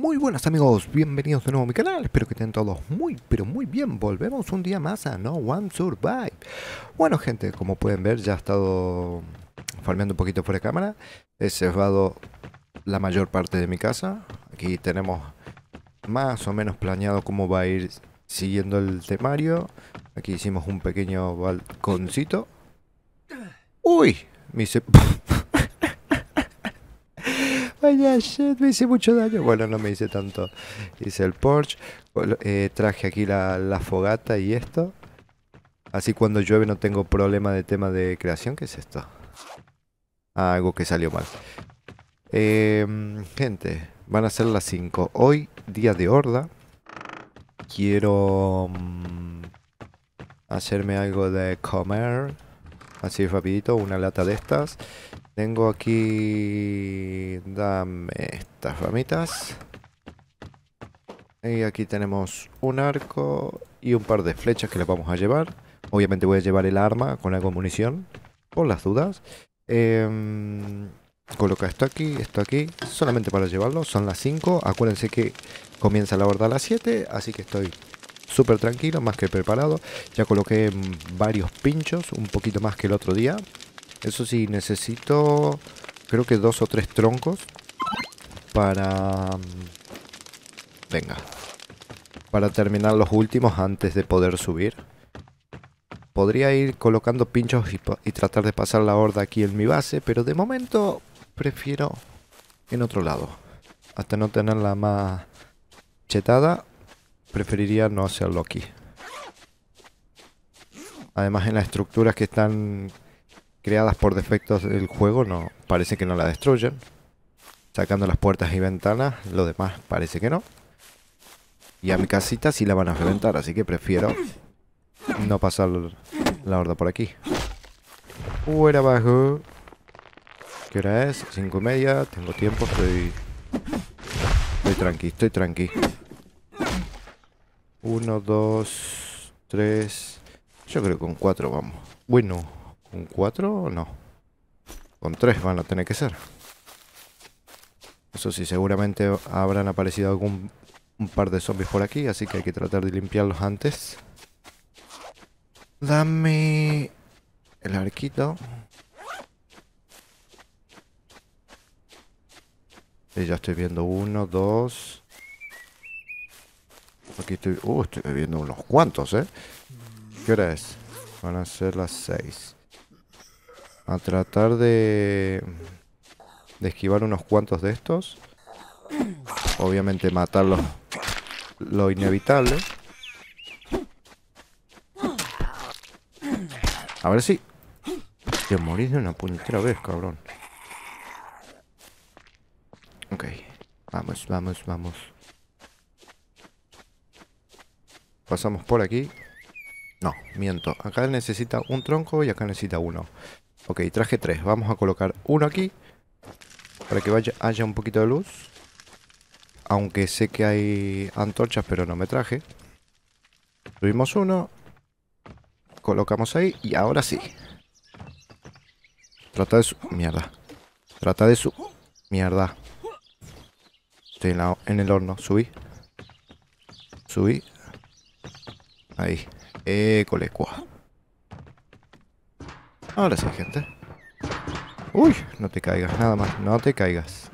Muy buenas amigos, bienvenidos de nuevo a mi canal, espero que estén todos muy pero muy bien, volvemos un día más a No One Survive Bueno gente, como pueden ver ya he estado farmeando un poquito fuera de cámara, he cerrado la mayor parte de mi casa Aquí tenemos más o menos planeado cómo va a ir siguiendo el temario Aquí hicimos un pequeño balconcito Uy, me hice... me hice mucho daño. Bueno, no me hice tanto. Hice el Porsche. Eh, traje aquí la, fogata y esto. Así cuando llueve no tengo problema de tema de creación. ¿Qué es esto? Ah, algo que salió mal. Em, gente, van a ser las 5. Hoy, día de horda. Quiero mm, hacerme algo de comer. Así rapidito, una lata de estas. Tengo aquí... Dame estas ramitas. Y aquí tenemos un arco y un par de flechas que le vamos a llevar. Obviamente voy a llevar el arma con algo de munición, por las dudas. Em, coloca esto aquí, esto aquí, solamente para llevarlo. Son las 5. Acuérdense que comienza la horda a las 7, así que estoy súper tranquilo, más que preparado. Ya coloqué mm, varios pinchos, un poquito más que el otro día. Eso sí, necesito creo que dos o tres troncos para... Mm, venga. Para terminar los últimos antes de poder subir. Podría ir colocando pinchos y, y tratar de pasar la horda aquí en mi base, pero de momento prefiero en otro lado. Hasta no tenerla más chetada preferiría no hacerlo aquí. Además en las estructuras que están creadas por defectos del juego no parece que no la destruyen. Sacando las puertas y ventanas, lo demás parece que no. Y a mi casita sí la van a reventar, así que prefiero no pasar la horda por aquí. Fuera abajo. ¿Qué hora es? Cinco y media. Tengo tiempo, estoy... Estoy tranqui, estoy tranqui. Uno, dos, tres... Yo creo que con cuatro vamos. Bueno, con cuatro no. Con tres van a tener que ser. Eso sí, seguramente habrán aparecido algún un par de zombies por aquí, así que hay que tratar de limpiarlos antes. Dame el arquito. Eh, ya estoy viendo uno, dos, Aquí estoy... Uh, estoy viendo unos cuantos, ¿eh? ¿Qué hora es? Van a ser las 6. A tratar de... De esquivar unos cuantos de estos. Obviamente matarlos lo inevitable. A ver si... Te morís de una puntera, vez, cabrón. Ok. Vamos, vamos, vamos. Pasamos por aquí. No, miento. Acá necesita un tronco y acá necesita uno. Ok, traje tres. Vamos a colocar uno aquí. Para que vaya, haya un poquito de luz. Aunque sé que hay antorchas, pero no me traje. Subimos uno. Colocamos ahí. Y ahora sí. Trata de su... Mierda. Trata de su... Mierda. Estoy en el horno. Subí. Subí. Ahí. Ecolecua. Ahora sí, gente. Uy, no te caigas, nada más, no te caigas.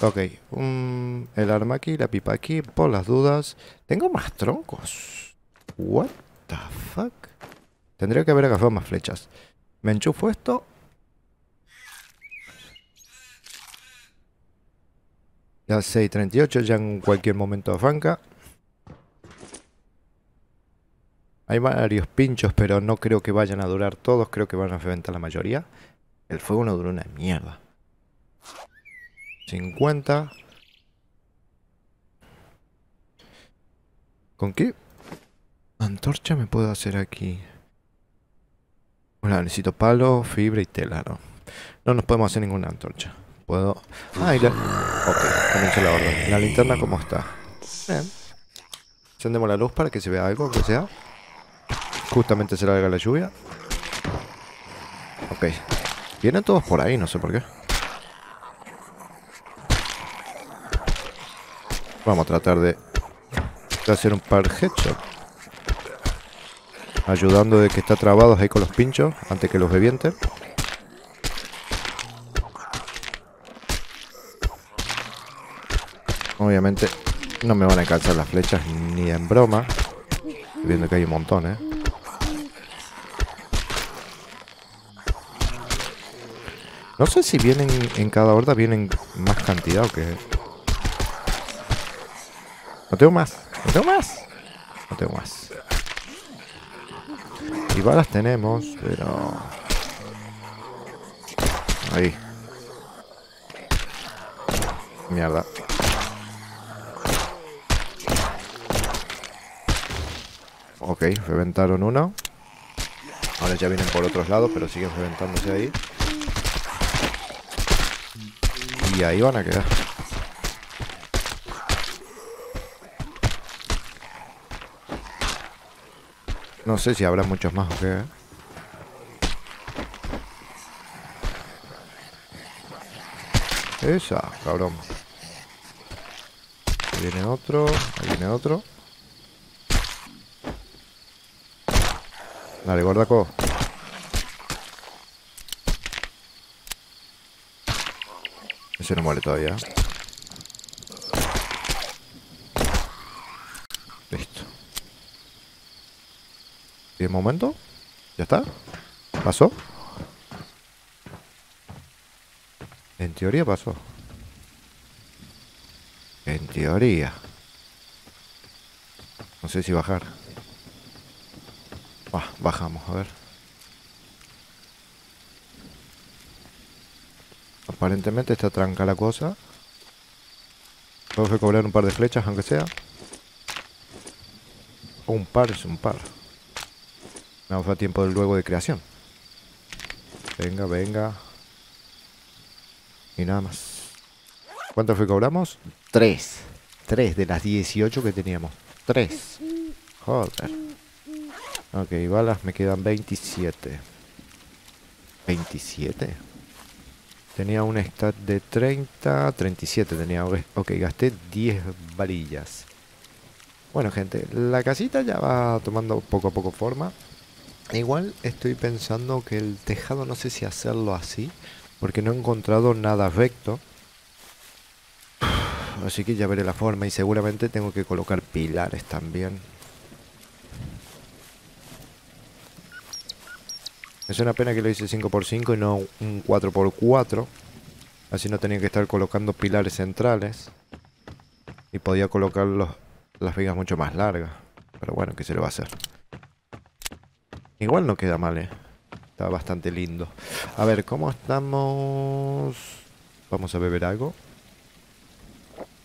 Ok, el arma aquí, la pipa aquí, por las dudas. Tengo más troncos. What the fuck? Tendría que haber agarrado más flechas. Me enchufo esto. Ya 6.38, ya en cualquier momento afanca. Hay varios pinchos, pero no creo que vayan a durar todos. Creo que van a reventar la mayoría. El fuego no duró una mierda. 50. ¿Con qué antorcha me puedo hacer aquí? Bueno, necesito palo, fibra y tela, ¿no? No nos podemos hacer ninguna antorcha. Puedo... Ah, y la... Ok, comienzo la orden. ¿La linterna cómo está? Bien. Encendemos la luz para que se vea algo, que sea. Justamente se larga la lluvia. Ok. Vienen todos por ahí, no sé por qué. Vamos a tratar de, hacer un par headshot. Ayudando de que está trabados ahí con los pinchos antes que los revienten. Obviamente no me van a alcanzar las flechas ni en broma. viendo que hay un montón, ¿eh? No sé si vienen en cada horda, vienen más cantidad o qué. No tengo más. No tengo más. No tengo más. Y balas tenemos, pero... Ahí. Mierda. Ok, reventaron uno. Ahora ya vienen por otros lados, pero siguen reventándose ahí. Y ahí van a quedar. No sé si habrá muchos más o qué. ¿eh? Esa, cabrón. Ahí viene otro, ahí viene otro. Dale, guardaco. Se no muere todavía. Listo. ¿Y el momento? ¿Ya está? ¿Pasó? En teoría pasó. En teoría. No sé si bajar. Ah, bajamos, a ver. Aparentemente está tranca la cosa. Tengo cobrar un par de flechas, aunque sea. un par es un par. Vamos a tiempo del luego de creación. Venga, venga. Y nada más. ¿Cuántas fue cobramos? Tres. Tres de las 18 que teníamos. Tres. Joder. Ok, balas me quedan 27. ¿27? Tenía un stat de 30, 37 tenía. Ok, gasté 10 varillas. Bueno, gente, la casita ya va tomando poco a poco forma. Igual estoy pensando que el tejado no sé si hacerlo así, porque no he encontrado nada recto. Así que ya veré la forma y seguramente tengo que colocar pilares también. Es una pena que lo hice 5x5 y no un 4x4. Así no tenía que estar colocando pilares centrales. Y podía colocar las vigas mucho más largas. Pero bueno, que se lo va a hacer? Igual no queda mal, ¿eh? Está bastante lindo. A ver, ¿cómo estamos? Vamos a beber algo.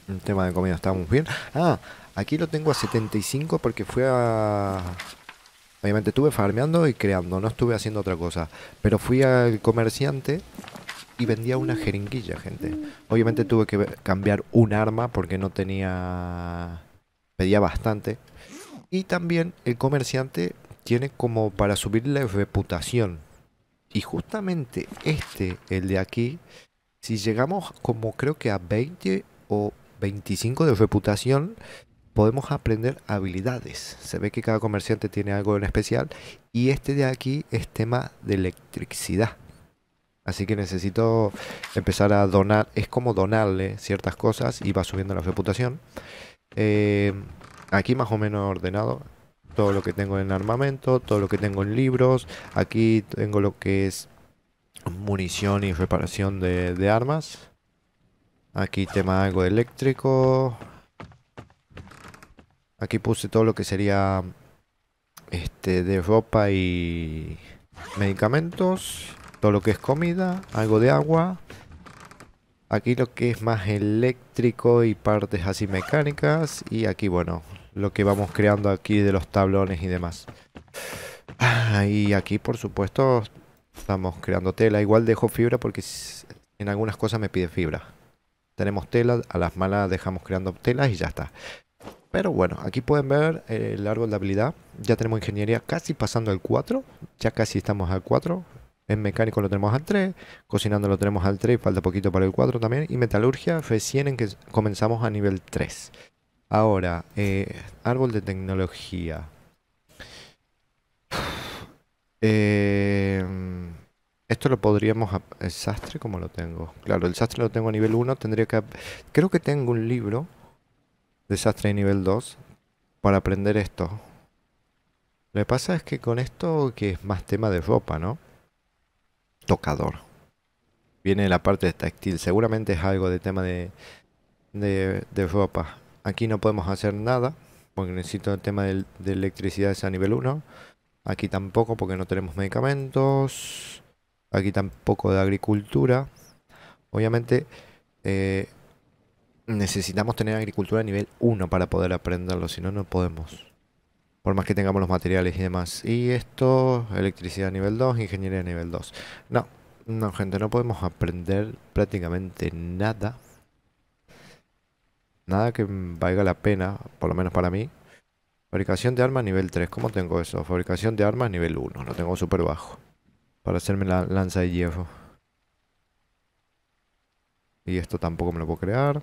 Un tema de comida, estamos bien. Ah, aquí lo tengo a 75 porque fue a... Obviamente estuve farmeando y creando, no estuve haciendo otra cosa. Pero fui al comerciante y vendía una jeringuilla, gente. Obviamente tuve que cambiar un arma porque no tenía... Pedía bastante. Y también el comerciante tiene como para subir la reputación. Y justamente este, el de aquí, si llegamos como creo que a 20 o 25 de reputación, podemos aprender habilidades. Se ve que cada comerciante tiene algo en especial y este de aquí es tema de electricidad. Así que necesito empezar a donar, es como donarle ciertas cosas y va subiendo la reputación. Em, aquí más o menos ordenado todo lo que tengo en armamento, todo lo que tengo en libros. Aquí tengo lo que es munición y reparación de, de armas. Aquí tema algo eléctrico, Aquí puse todo lo que sería este de ropa y medicamentos, todo lo que es comida, algo de agua. Aquí lo que es más eléctrico y partes así mecánicas. Y aquí, bueno, lo que vamos creando aquí de los tablones y demás. Ah, y aquí, por supuesto, estamos creando tela. Igual dejo fibra porque en algunas cosas me pide fibra. Tenemos tela, a las malas dejamos creando telas y ya está. Pero bueno, aquí pueden ver eh, el árbol de habilidad. Ya tenemos ingeniería casi pasando al 4. Ya casi estamos al 4. En mecánico lo tenemos al 3. Cocinando lo tenemos al 3. Falta poquito para el 4 también. Y metalurgia F100 en que comenzamos a nivel 3. Ahora, eh, árbol de tecnología. Eh, esto lo podríamos... ¿El sastre como lo tengo? Claro, el sastre lo tengo a nivel 1. Tendría que... Creo que tengo un libro Desastre de nivel 2. Para aprender esto. Lo que pasa es que con esto que es más tema de ropa, ¿no? Tocador. Viene la parte de textil. Seguramente es algo de tema de, de, ropa. Aquí no podemos hacer nada. Porque necesito el tema de, electricidad es a nivel 1. Aquí tampoco porque no tenemos medicamentos. Aquí tampoco de agricultura. Obviamente... Eh, Necesitamos tener agricultura a nivel 1 para poder aprenderlo, si no, no podemos. Por más que tengamos los materiales y demás. Y esto, electricidad a nivel 2, ingeniería a nivel 2. No, no, gente, no podemos aprender prácticamente nada. Nada que valga la pena, por lo menos para mí. Fabricación de armas nivel 3. ¿Cómo tengo eso? Fabricación de armas nivel 1. Lo tengo súper bajo. Para hacerme la lanza de hierro. Y esto tampoco me lo puedo crear.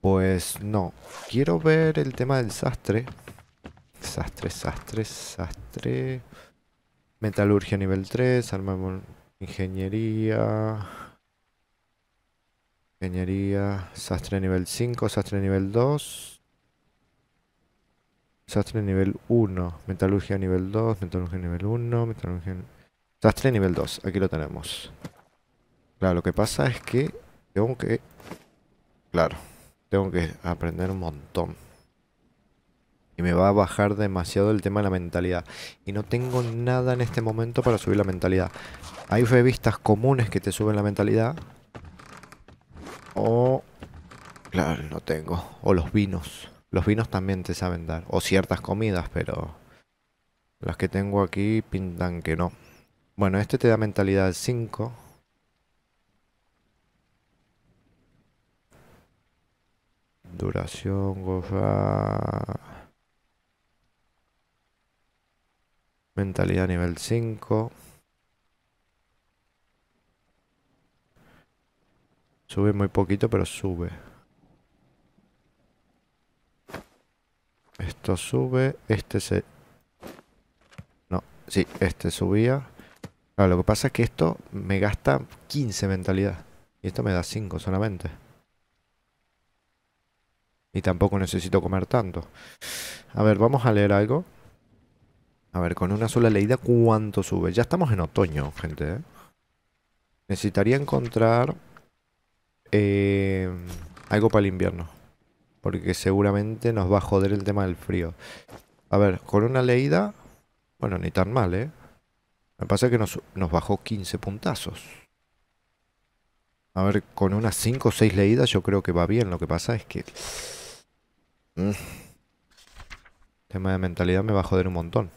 Pues no. Quiero ver el tema del sastre. Sastre, sastre, sastre. Metalurgia nivel 3. Arma ingeniería. Ingeniería. Sastre nivel 5. Sastre nivel 2. Sastre nivel 1. Metalurgia nivel 2. Metalurgia nivel 1. Metalurgia... Sastre nivel 2. Aquí lo tenemos. Claro, lo que pasa es que tengo que... Claro, tengo que aprender un montón. Y me va a bajar demasiado el tema de la mentalidad. Y no tengo nada en este momento para subir la mentalidad. Hay revistas comunes que te suben la mentalidad. O... Claro, no tengo. O los vinos. Los vinos también te saben dar. O ciertas comidas, pero... Las que tengo aquí pintan que no. Bueno, este te da mentalidad 5. Duración, goza. Mentalidad nivel 5. Sube muy poquito, pero sube. Esto sube, este se... No, sí, este subía. lo que pasa es que esto me gasta 15 mentalidad. Y esto me da 5 solamente. Y tampoco necesito comer tanto. A ver, vamos a leer algo. A ver, con una sola leída, ¿cuánto sube? Ya estamos en otoño, gente. ¿eh? Necesitaría encontrar eh, algo para el invierno. Porque seguramente nos va a joder el tema del frío. A ver, con una leída... Bueno, ni tan mal, ¿eh? Me pasa que nos, nos bajó 15 puntazos. A ver, con unas 5 o 6 leídas yo creo que va bien. Lo que pasa es que... Mm. Tema de mentalidad me va a joder un montón.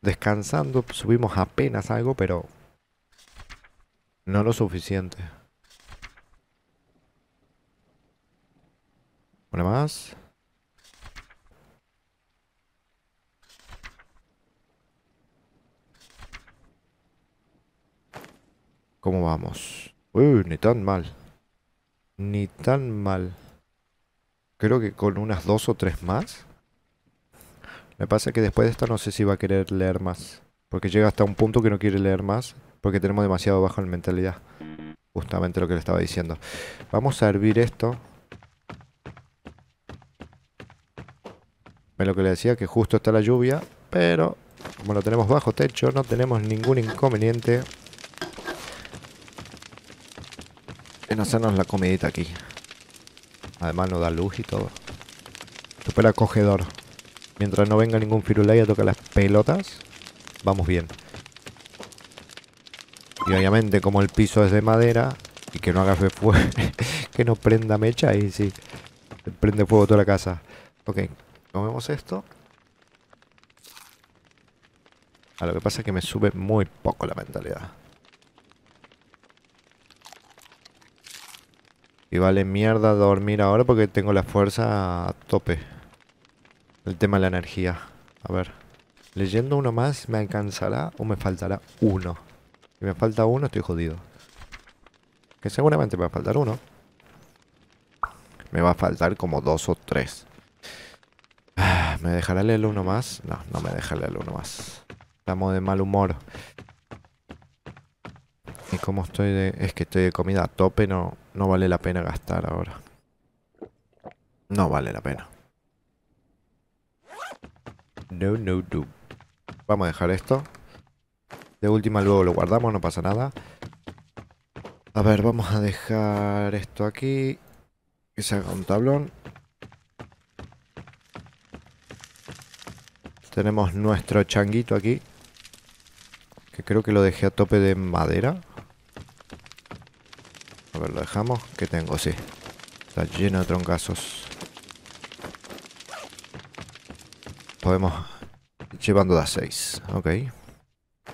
Descansando subimos apenas algo, pero no lo suficiente. Una más. ¿Cómo vamos? Uy, ni tan mal. Ni tan mal. Creo que con unas dos o tres más. Me pasa que después de esto no sé si va a querer leer más. Porque llega hasta un punto que no quiere leer más. Porque tenemos demasiado bajo en mentalidad. Justamente lo que le estaba diciendo. Vamos a hervir esto. Ve lo que le decía, que justo está la lluvia. Pero como lo tenemos bajo techo, no tenemos ningún inconveniente en hacernos la comidita aquí. Además no da luz y todo. Super acogedor. Mientras no venga ningún firulay a tocar las pelotas, vamos bien. Y obviamente como el piso es de madera y que no haga fuego, que no prenda mecha y sí, prende fuego toda la casa. Ok, comemos esto. A ah, lo que pasa es que me sube muy poco la mentalidad. Y vale mierda dormir ahora porque tengo la fuerza a tope. El tema de la energía. A ver. Leyendo uno más, ¿me alcanzará o me faltará uno? Si me falta uno, estoy jodido. Que seguramente me va a faltar uno. Me va a faltar como dos o tres. Ah, ¿Me dejará leer uno más? No, no me deja leer uno más. Estamos de mal humor. ¿Y como estoy de...? Es que estoy de comida a tope, no no vale la pena gastar ahora. No vale la pena. No, no, no. Vamos a dejar esto. De última luego lo guardamos, no pasa nada. A ver, vamos a dejar esto aquí. Que se haga un tablón. Tenemos nuestro changuito aquí. Que creo que lo dejé a tope de madera. A ver, lo dejamos. ¿Qué tengo? Sí. Está lleno de troncazos. Podemos... Llevando a 6. Ok.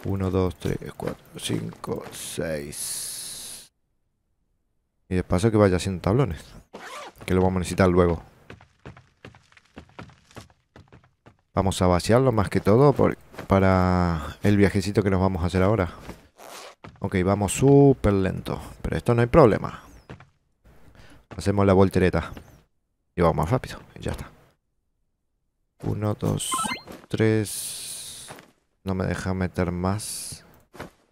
1, 2, 3, 4, 5, 6. Y de paso que vaya haciendo tablones. Que lo vamos a necesitar luego. Vamos a vaciarlo más que todo por, para el viajecito que nos vamos a hacer ahora. Ok, vamos súper lento. Pero esto no hay problema. Hacemos la voltereta. Y vamos más rápido. ya está. Uno, dos, tres. No me deja meter más.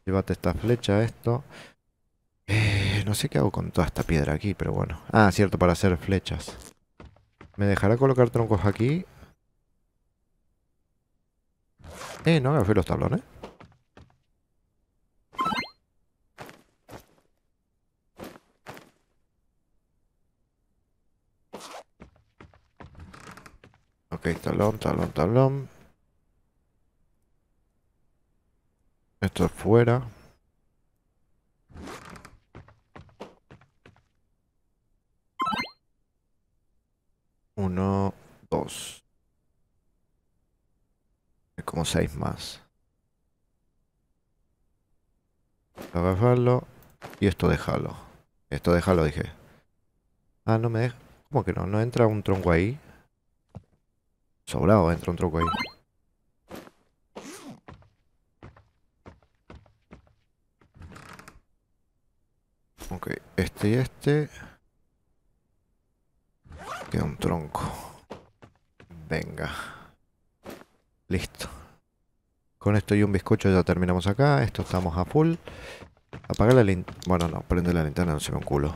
Llévate esta flecha, esto. Eh, no sé qué hago con toda esta piedra aquí, pero bueno. Ah, cierto, para hacer flechas. ¿Me dejará colocar troncos aquí? Eh, no me fui los tablones. Ok, talón, talón, talón. Esto es fuera. Uno, dos. Es como seis más. Agarrarlo. Y esto déjalo. Esto déjalo, dije. Ah, no me deja. ¿Cómo que no? ¿No entra un tronco ahí? Sobrado, entra un truco ahí. Ok, este y este. Queda un tronco. Venga. Listo. Con esto y un bizcocho ya terminamos acá. Esto estamos a full. Apaga la linterna. Bueno, no, prende la linterna, no se ve un culo.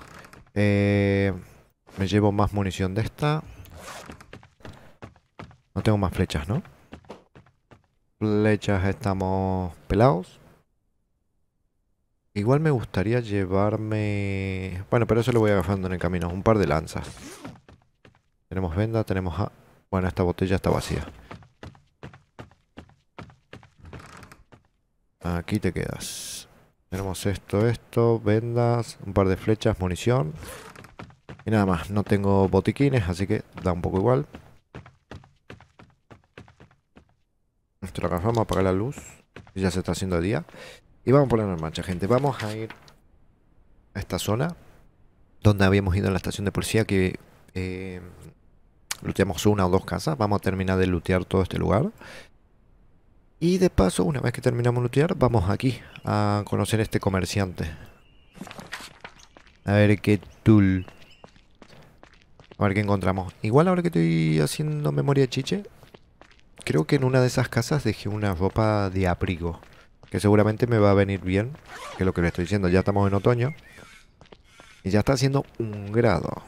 Eh, me llevo más munición de esta. No tengo más flechas, ¿no? Flechas estamos pelados. Igual me gustaría llevarme... Bueno, pero eso lo voy agafando en el camino. Un par de lanzas. Tenemos venda, tenemos... A... Bueno, esta botella está vacía. Aquí te quedas. Tenemos esto, esto, vendas, un par de flechas, munición. Y nada más, no tengo botiquines, así que da un poco igual. nuestro para vamos a apagar la luz. Ya se está haciendo día. Y vamos a ponernos en marcha, gente. Vamos a ir a esta zona donde habíamos ido a la estación de policía que eh, luteamos una o dos casas. Vamos a terminar de lootear todo este lugar. Y de paso, una vez que terminamos de lootear, vamos aquí a conocer a este comerciante. A ver qué tool. A ver qué encontramos. Igual ahora que estoy haciendo memoria chiche, Creo que en una de esas casas dejé una ropa de abrigo. Que seguramente me va a venir bien. Que es lo que le estoy diciendo, ya estamos en otoño. Y ya está haciendo un grado.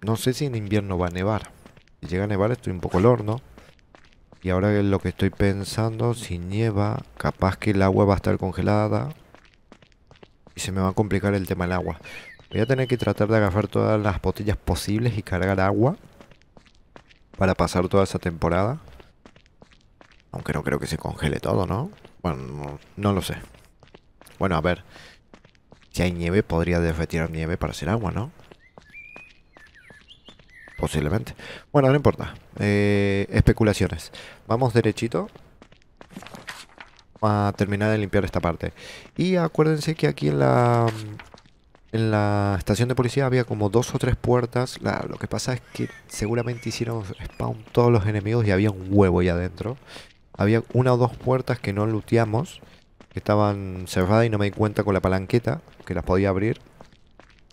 No sé si en invierno va a nevar. Si llega a nevar estoy un poco lorno Y ahora lo que estoy pensando, si nieva, capaz que el agua va a estar congelada. Y se me va a complicar el tema del agua. Voy a tener que tratar de agarrar todas las botellas posibles y cargar agua. Para pasar toda esa temporada. Aunque no creo que se congele todo, ¿no? Bueno, no, lo sé. Bueno, a ver. Si hay nieve, podría derretir nieve para hacer agua, ¿no? Posiblemente. Bueno, no importa. Eh, especulaciones. Vamos derechito a terminar de limpiar esta parte. Y acuérdense que aquí en la en la estación de policía había como dos o tres puertas. lo que pasa es que seguramente hicieron spawn todos los enemigos y había un huevo ahí adentro había una o dos puertas que no looteamos, que estaban cerradas y no me di cuenta con la palanqueta, que las podía abrir.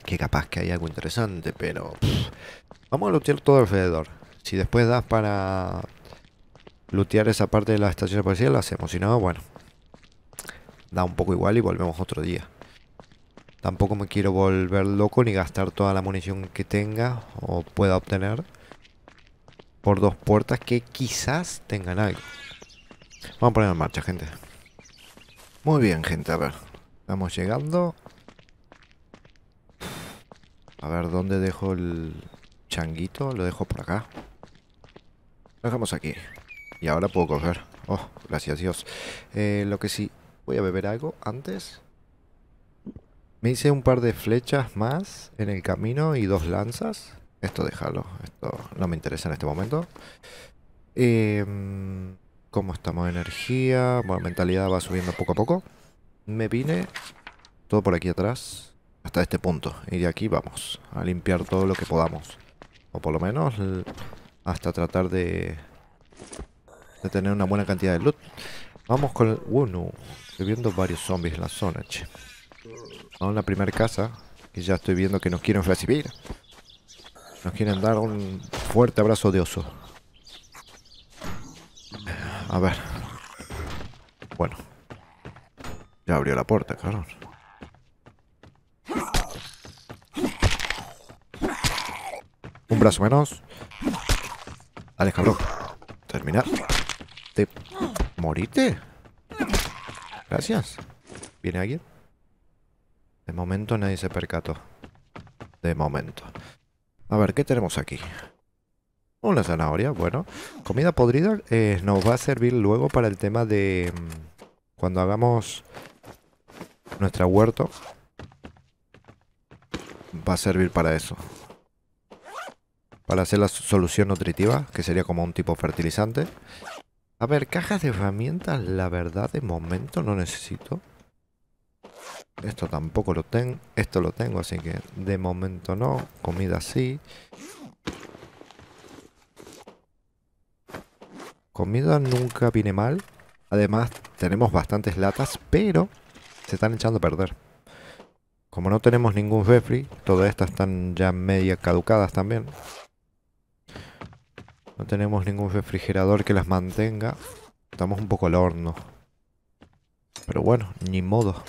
Que capaz que hay algo interesante, pero... vamos a lootear todo alrededor. Si después das para lootear esa parte de la estación policía, la hacemos. Si no, bueno. Da un poco igual y volvemos otro día. Tampoco me quiero volver loco ni gastar toda la munición que tenga o pueda obtener por dos puertas que quizás tengan algo. Vamos a poner en marcha, gente. Muy bien, gente, a ver. Estamos llegando. A ver, ¿dónde dejo el changuito? Lo dejo por acá. Lo dejamos aquí. Y ahora puedo coger. Oh, gracias Dios. Eh, lo que sí, voy a beber algo antes. Me hice un par de flechas más en el camino y dos lanzas. Esto déjalo, esto no me interesa en este momento. Eh, ¿Cómo estamos? Energía. Bueno, mentalidad va subiendo poco a poco. Me vine todo por aquí atrás. Hasta este punto. Y de aquí vamos a limpiar todo lo que podamos. O por lo menos hasta tratar de, de tener una buena cantidad de loot. Vamos con el... uno uh, Estoy viendo varios zombies en la zona, che. Vamos a la primera casa. Que ya estoy viendo que nos quieren recibir. Nos quieren dar un fuerte abrazo de oso. A ver. Bueno. Ya abrió la puerta, cabrón. Un brazo menos. alejandro, cabrón. Terminar. Te... moriste? Gracias. ¿Viene alguien? De momento nadie se percató. De momento. A ver, ¿qué tenemos aquí? Una zanahoria, bueno. Comida podrida eh, nos va a servir luego para el tema de... Mm, cuando hagamos nuestro huerto. Va a servir para eso. Para hacer la solución nutritiva, que sería como un tipo fertilizante. A ver, cajas de herramientas, la verdad, de momento no necesito. Esto tampoco lo tengo. Esto lo tengo, así que de momento no. Comida sí. comida nunca viene mal. Además, tenemos bastantes latas, pero se están echando a perder. Como no tenemos ningún refri, todas estas están ya media caducadas también. No tenemos ningún refrigerador que las mantenga. Estamos un poco al horno. Pero bueno, ni modo.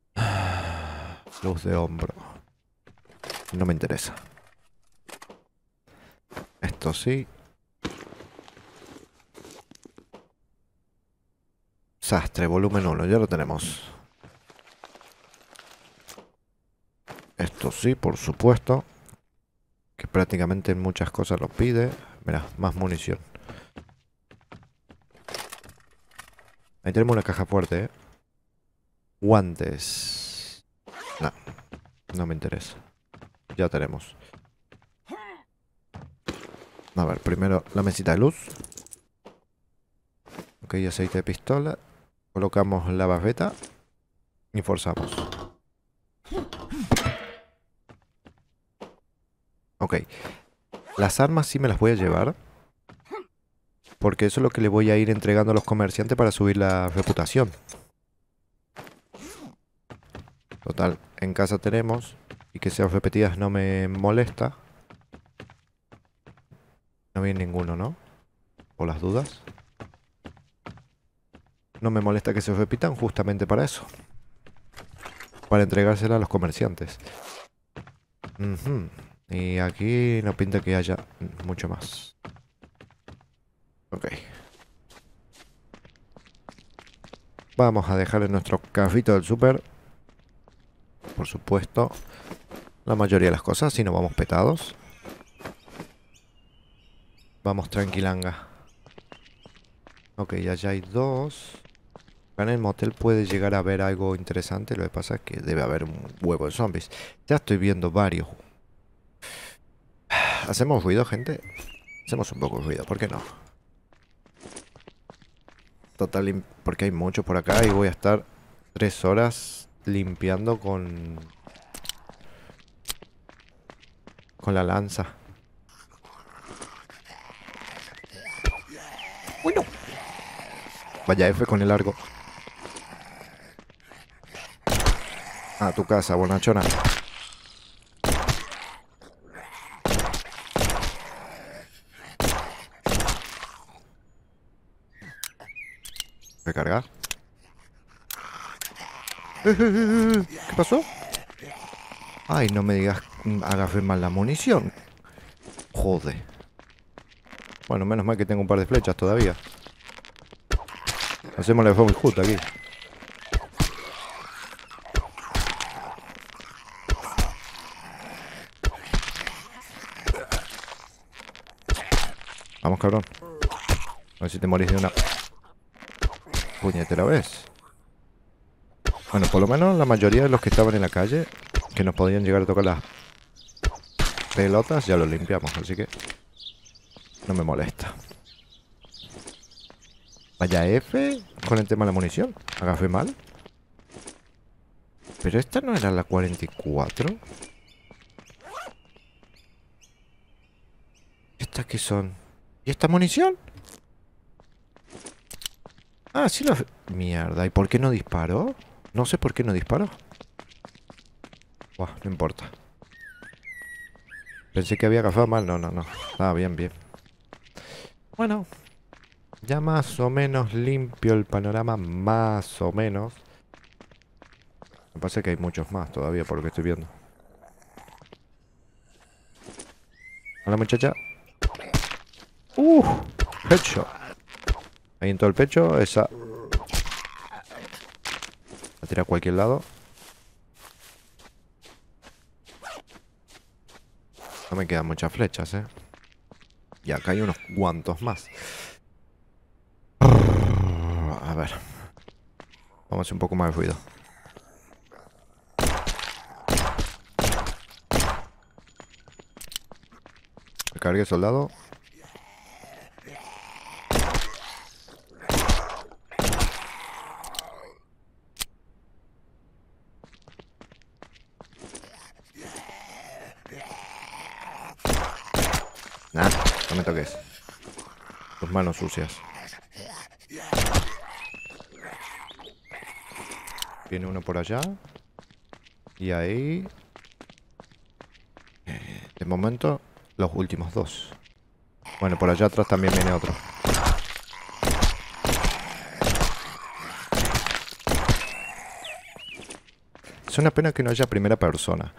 Luz de hombro. No me interesa. Esto sí. Sastre, volumen 1, ya lo tenemos. Esto sí, por supuesto. Que prácticamente muchas cosas lo pide. Mira, más munición. Ahí tenemos una caja fuerte, ¿eh? Guantes. No, no me interesa. Ya tenemos. A ver, primero la mesita de luz. Ok, aceite de pistola. Colocamos la barbeta y forzamos. Ok. Las armas sí me las voy a llevar. Porque eso es lo que le voy a ir entregando a los comerciantes para subir la reputación. Total, en casa tenemos. Y que sean repetidas no me molesta. No viene ninguno, ¿no? ¿O las dudas? No me molesta que se repitan justamente para eso. Para entregársela a los comerciantes. Y aquí no pinta que haya mucho más. Ok. Vamos a dejar en nuestro cafito del super. Por supuesto. La mayoría de las cosas, si no vamos petados. Vamos tranquilanga. Ok, allá hay dos. Acá en el motel puede llegar a ver algo interesante. Lo que pasa es que debe haber un huevo de zombies. Ya estoy viendo varios. ¿Hacemos ruido, gente? Hacemos un poco de ruido, ¿por qué no? Total, porque hay muchos por acá y voy a estar tres horas limpiando con... Con la lanza. Bueno. Vaya F con el largo. A tu casa, bonachona. Recarga. ¿Qué pasó? Ay, no me digas, mm, agarré mal la munición. Joder. Bueno, menos mal que tengo un par de flechas todavía. Hacemos la juta aquí. A ver si te morís de una puñetera vez. Bueno, por lo menos la mayoría de los que estaban en la calle, que nos podían llegar a tocar las pelotas, ya los limpiamos, así que no me molesta. Vaya F con el tema de la munición. Agafé mal. Pero esta no era la 44. ¿Estas qué son? ¿Y esta munición? Ah, sí la... Mierda, ¿y por qué no disparó? No sé por qué no disparó. Buah, no importa. Pensé que había agafado mal. No, no, no. Ah, bien, bien. Bueno. Ya más o menos limpio el panorama. Más o menos. Me parece que hay muchos más todavía por lo que estoy viendo. Hola muchacha. ¡Uf! pecho Ahí en todo el pecho, esa... La tira a cualquier lado. No me quedan muchas flechas, ¿eh? Y acá hay unos cuantos más. A ver. Vamos a hacer un poco más de ruido. Cargue soldado. manos sucias. Viene uno por allá. Y ahí... De momento, los últimos dos. Bueno, por allá atrás también viene otro. Es una pena que no haya primera persona.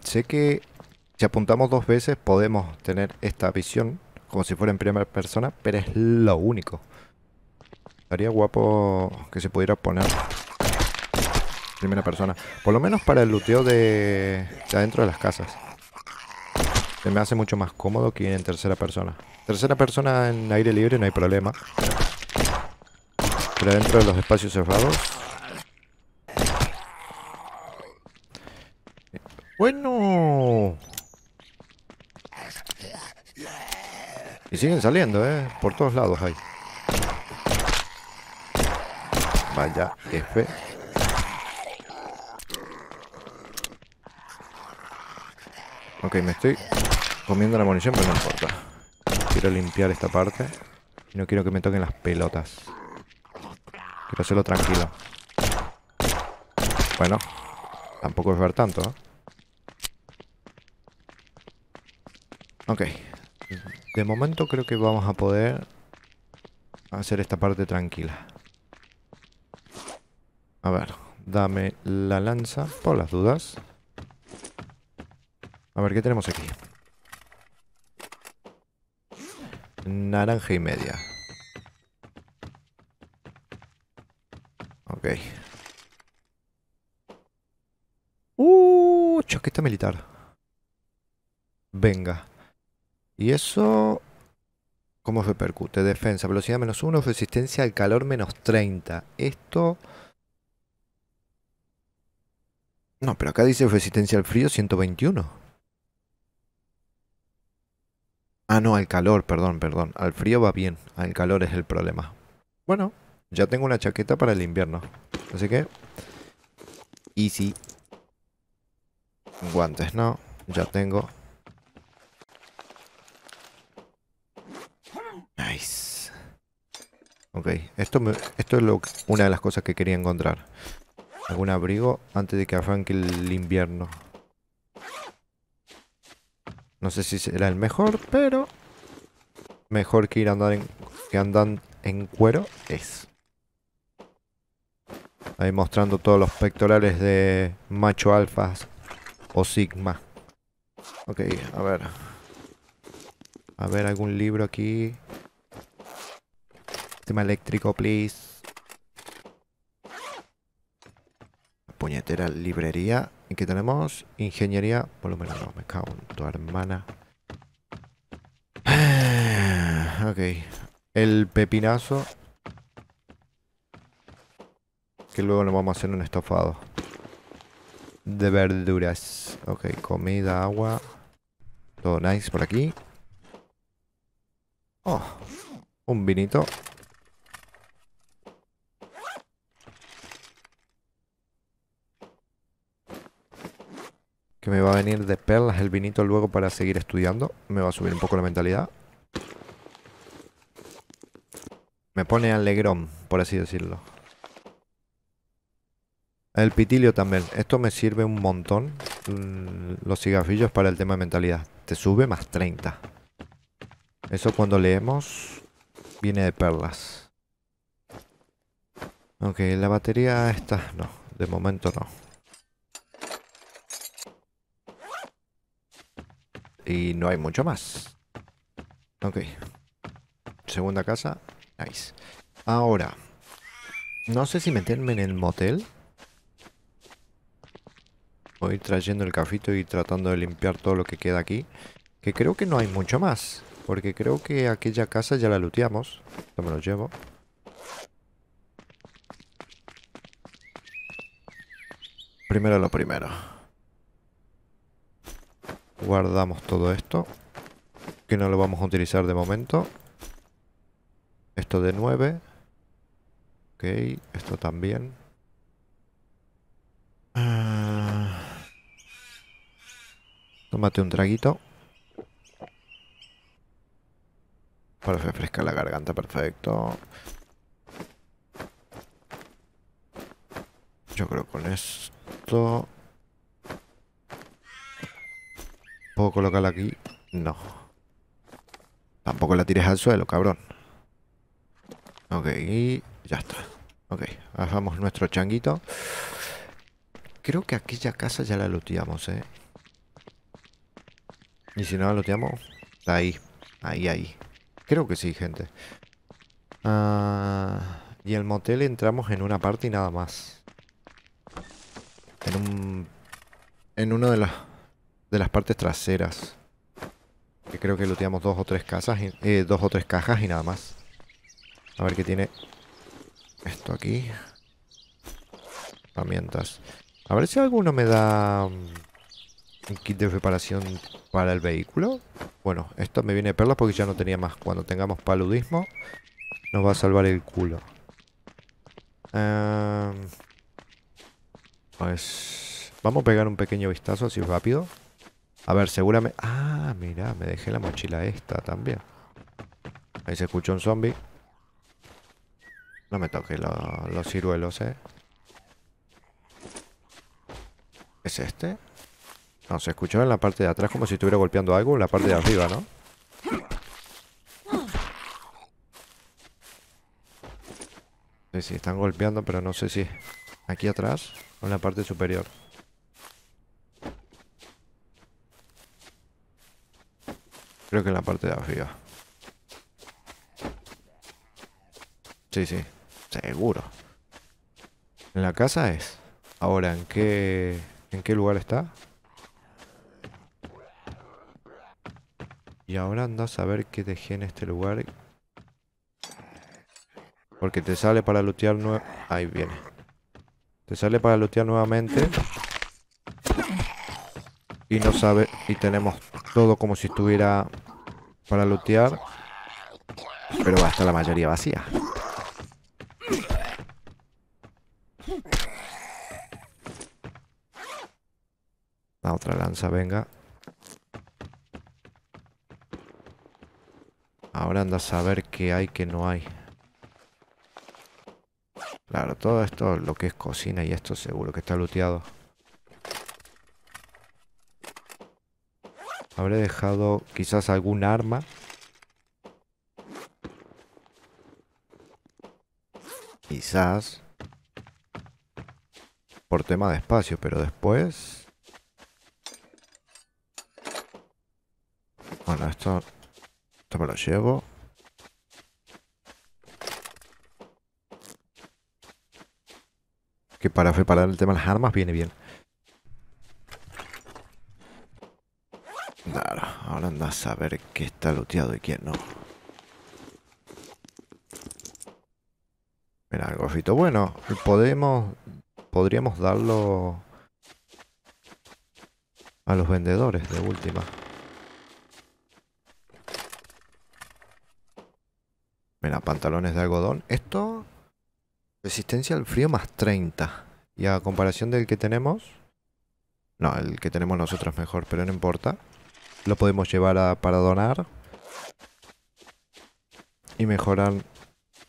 Sé que si apuntamos dos veces podemos tener esta visión como si fuera en primera persona, pero es lo único. Estaría guapo que se pudiera poner primera persona. Por lo menos para el luteo de, de adentro de las casas. Se me hace mucho más cómodo que en tercera persona. Tercera persona en aire libre no hay problema. Pero dentro de los espacios cerrados... Bueno... Y siguen saliendo, ¿eh? Por todos lados hay. Vaya, jefe. Ok, me estoy comiendo la munición, pero no importa. Quiero limpiar esta parte. Y no quiero que me toquen las pelotas. Quiero hacerlo tranquilo. Bueno, tampoco es ver tanto, ¿eh? Ok. De momento creo que vamos a poder hacer esta parte tranquila. A ver, dame la lanza por las dudas. A ver, ¿qué tenemos aquí? Naranja y media. Ok. Uh, está militar. Venga. Y eso, ¿cómo repercute? Defensa, velocidad menos 1, resistencia al calor menos 30. Esto... No, pero acá dice resistencia al frío 121. Ah, no, al calor, perdón, perdón. Al frío va bien, al calor es el problema. Bueno, ya tengo una chaqueta para el invierno. Así que... Easy. Guantes, no. Ya tengo. Nice. Ok, esto, esto es lo, una de las cosas que quería encontrar. Algún abrigo antes de que arranque el invierno. No sé si será el mejor, pero... Mejor que ir a andar en, que andan en cuero es. Ahí mostrando todos los pectorales de macho alfa o sigma. Ok, a ver. A ver, algún libro aquí. Sistema eléctrico, please. Puñetera librería. ¿Y qué tenemos? Ingeniería. Volumen No, me cago en tu hermana. ok. El pepinazo. Que luego nos vamos a hacer un estofado. De verduras. Ok, comida, agua. Todo nice por aquí. Oh, un vinito. que me va a venir de perlas el vinito luego para seguir estudiando. Me va a subir un poco la mentalidad. Me pone alegrón, por así decirlo. El pitilio también. Esto me sirve un montón. Mm, los cigarrillos para el tema de mentalidad. Te sube más 30. Eso cuando leemos viene de perlas. Ok, la batería está no. De momento no. Y no hay mucho más. Ok. Segunda casa. Nice. Ahora. No sé si meterme en el motel. Voy trayendo el cafito y tratando de limpiar todo lo que queda aquí. Que creo que no hay mucho más. Porque creo que aquella casa ya la looteamos. Esto me lo llevo. Primero lo primero. Guardamos todo esto. Que no lo vamos a utilizar de momento. Esto de 9. Ok, esto también. Ah. Tómate un traguito. Para refrescar la garganta, perfecto. Yo creo con esto... ¿Puedo colocarla aquí? No. Tampoco la tires al suelo, cabrón. Ok, ya está. Ok, bajamos nuestro changuito. Creo que aquella casa ya la looteamos, ¿eh? Y si no la looteamos, ahí. Ahí, ahí. Creo que sí, gente. Ah, y el motel entramos en una parte y nada más. En un... En uno de las de las partes traseras. Que creo que looteamos dos o tres casas eh, dos o tres cajas y nada más. A ver qué tiene esto aquí. Herramientas. A ver si alguno me da mm, un kit de reparación para el vehículo. Bueno, esto me viene de perlas porque ya no tenía más. Cuando tengamos paludismo, nos va a salvar el culo. Em, pues vamos a pegar un pequeño vistazo así rápido. A ver, seguramente... Ah, mira, me dejé la mochila esta también. Ahí se escuchó un zombie. No me toque los ciruelos, eh. ¿Es este? No, se escuchó en la parte de atrás como si estuviera golpeando algo en la parte de arriba, ¿no? Sí, sí, están golpeando, pero no sé si... Aquí atrás o en la parte superior. Creo que en la parte de arriba. Sí, sí. Seguro. En la casa es. Ahora, ¿en qué, en qué lugar está? Y ahora andas a saber qué dejé en este lugar. Porque te sale para lootear nuevamente. Ahí viene. Te sale para lootear nuevamente. Y no sabe. Y tenemos todo como si estuviera para lootear. Pero va a estar la mayoría vacía. La otra lanza, venga. Ahora anda a saber qué hay, que no hay. Claro, todo esto, lo que es cocina y esto seguro que está looteado. Habré dejado quizás algún arma. Quizás. Por tema de espacio, pero después... Bueno, esto... Esto me lo llevo. Que para preparar el tema de las armas viene bien. a saber qué está loteado y quién no. Mira, el bueno. Podemos, podríamos darlo a los vendedores de última. Mira, pantalones de algodón. Esto, resistencia al frío más 30. Y a comparación del que tenemos... No, el que tenemos nosotros mejor, pero no importa lo podemos llevar para donar y mejorar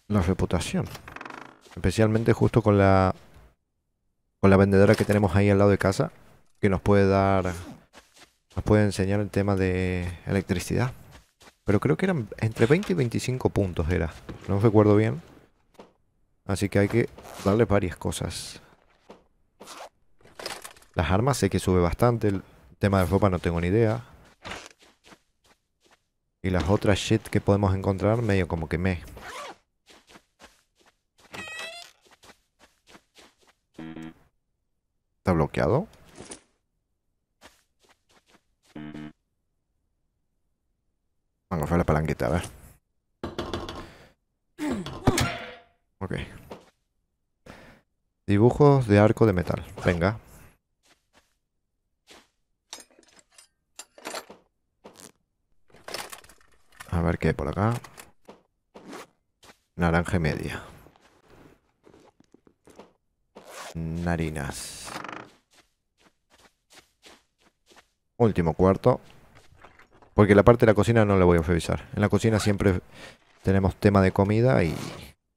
la reputación. Especialmente justo con la con la vendedora que tenemos ahí al lado de casa, que nos puede dar nos puede enseñar el tema de electricidad. Pero creo que eran entre 20 y 25 puntos era. No recuerdo bien. Así que hay que darle varias cosas. Las armas sé que sube bastante. El tema de ropa no tengo ni idea. Y las otras shit que podemos encontrar medio como que me. ¿Está bloqueado? Vamos a la palanquita, a ver. Ok. Dibujos de arco de metal. Venga. A ver qué hay por acá. Naranja media. Narinas. Último cuarto. Porque la parte de la cocina no le voy a revisar. En la cocina siempre tenemos tema de comida y,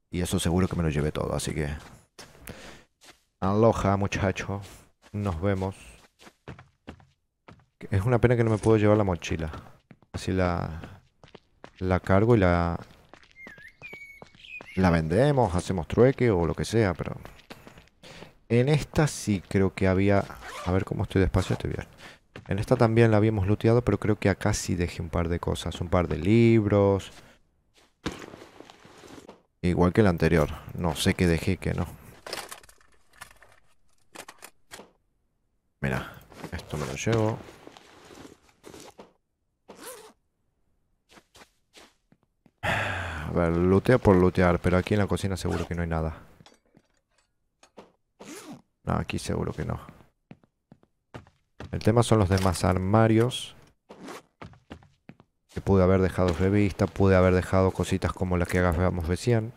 y eso seguro que me lo lleve todo. Así que... Aloha muchacho Nos vemos. Es una pena que no me puedo llevar la mochila. Así la, la cargo y la... La vendemos, hacemos trueque o lo que sea, pero... En esta sí creo que había... A ver cómo estoy despacio, estoy bien. En esta también la habíamos looteado, pero creo que acá sí dejé un par de cosas. Un par de libros. Igual que el anterior. No sé qué dejé que no. Mira, esto me lo llevo. A ver, lootea por lootear, pero aquí en la cocina seguro que no hay nada. No, aquí seguro que no. El tema son los demás armarios. Que pude haber dejado revista, pude haber dejado cositas como las que agarramos recién.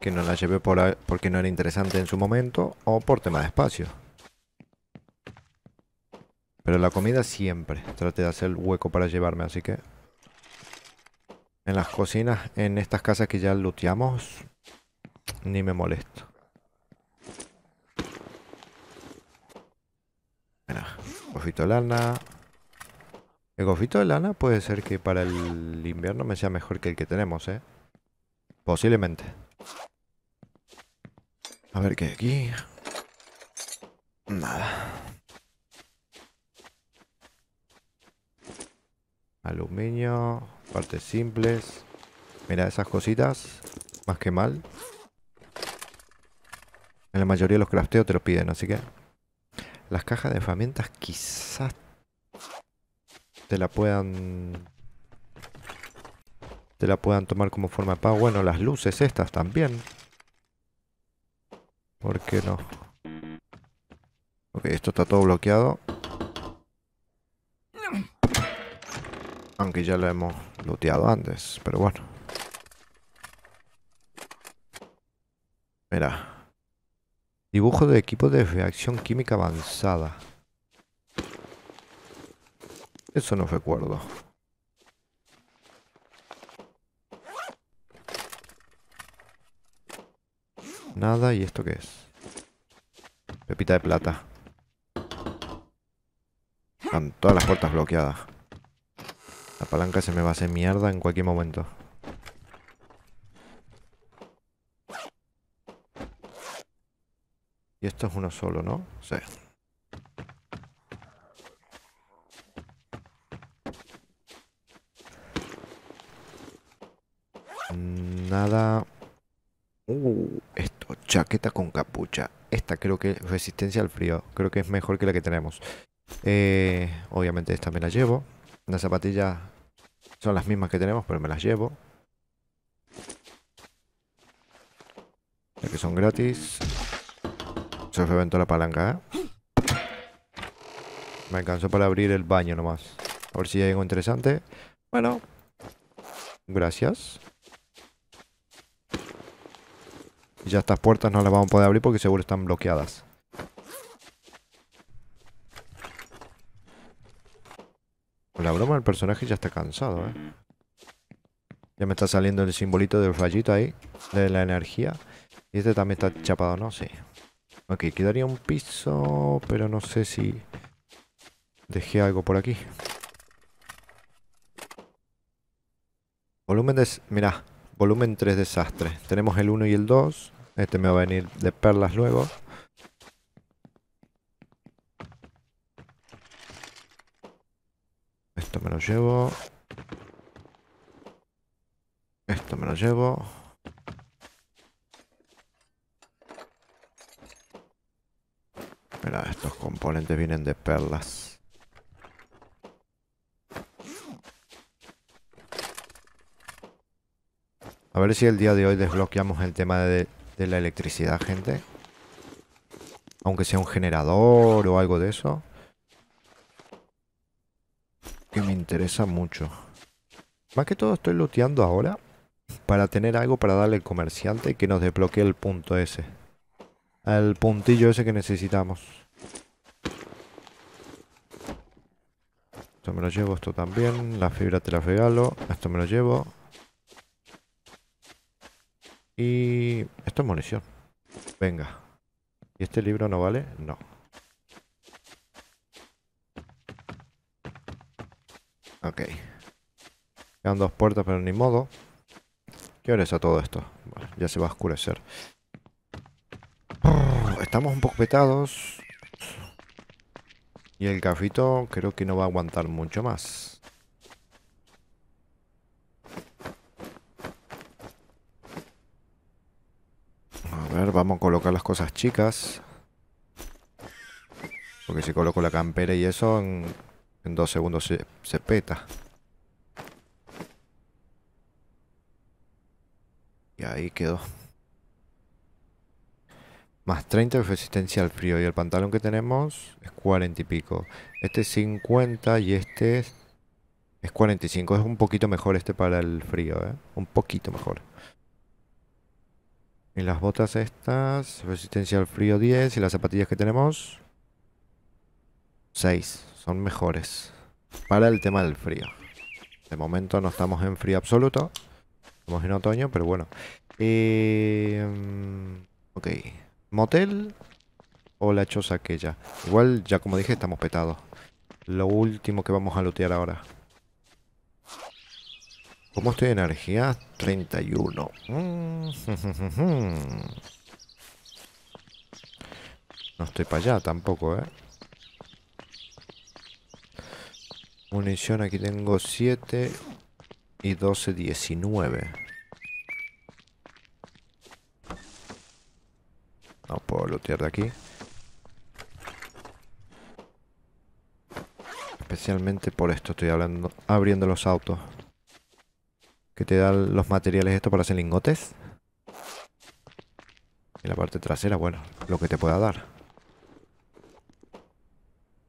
Que no las llevé por porque no era interesante en su momento o por tema de espacio. Pero la comida siempre. Traté de hacer el hueco para llevarme, así que en las cocinas, en estas casas que ya looteamos, ni me molesto. gofito de lana. El gofito de lana puede ser que para el invierno me sea mejor que el que tenemos, ¿eh? Posiblemente. A ver qué hay aquí. Nada. Aluminio. Partes simples. Mira, esas cositas, más que mal. En la mayoría de los crafteos te lo piden, así que... Las cajas de herramientas quizás te la puedan... Te la puedan tomar como forma de pago. Bueno, las luces estas también. ¿Por qué no? Ok, esto está todo bloqueado. Aunque ya lo hemos looteado antes, pero bueno. Mira. Dibujo de equipo de reacción química avanzada. Eso no recuerdo. Nada, ¿y esto qué es? Pepita de plata. con todas las puertas bloqueadas. La palanca se me va a hacer mierda en cualquier momento. Y esto es uno solo, ¿no? Sí. Nada. Uh, esto, chaqueta con capucha. Esta creo que es resistencia al frío. Creo que es mejor que la que tenemos. Eh, obviamente esta me la llevo. Una zapatilla... Son las mismas que tenemos, pero me las llevo. Ya que son gratis. Se reventó la palanca, ¿eh? Me alcanzó para abrir el baño nomás. A ver si hay algo interesante. Bueno. Gracias. ya estas puertas no las vamos a poder abrir porque seguro están bloqueadas. la broma el personaje ya está cansado, ¿eh? Ya me está saliendo el simbolito del rayito ahí, de la energía. Y este también está chapado, no sé. Sí. Ok, quedaría un piso, pero no sé si dejé algo por aquí. Volumen de... Mirá, volumen 3 desastre. Tenemos el 1 y el 2. Este me va a venir de perlas luego. Esto me lo llevo. Esto me lo llevo. Mira, estos componentes vienen de perlas. A ver si el día de hoy desbloqueamos el tema de, de la electricidad, gente. Aunque sea un generador o algo de eso que me interesa mucho. Más que todo estoy looteando ahora para tener algo para darle al comerciante que nos desbloquee el punto ese. El puntillo ese que necesitamos. Esto me lo llevo, esto también. La fibra te la regalo. Esto me lo llevo. Y esto es munición. Venga. ¿Y este libro no vale? No. Ok. Quedan dos puertas, pero ni modo. ¿Qué hora es a todo esto? ya se va a oscurecer. Estamos un poco petados. Y el cafito creo que no va a aguantar mucho más. A ver, vamos a colocar las cosas chicas. Porque si coloco la campera y eso, en en dos segundos se, peta. Y ahí quedó. Más 30 de resistencia al frío. Y el pantalón que tenemos es 40 y pico. Este es 50 y este es, 45. Es un poquito mejor este para el frío, ¿eh? Un poquito mejor. Y las botas estas, resistencia al frío 10. Y las zapatillas que tenemos, 6 son mejores para el tema del frío. De momento no estamos en frío absoluto. Estamos en otoño, pero bueno. Eh, ok. ¿Motel o la choza aquella? Igual, ya como dije, estamos petados. Lo último que vamos a lootear ahora. ¿Cómo estoy en energía? 31. Mm. No estoy para allá tampoco, ¿eh? Munición, aquí tengo 7 y 12, 19. No puedo lootear de aquí. Especialmente por esto estoy hablando, abriendo los autos. Que te dan los materiales esto para hacer lingotes. Y la parte trasera, bueno, lo que te pueda dar.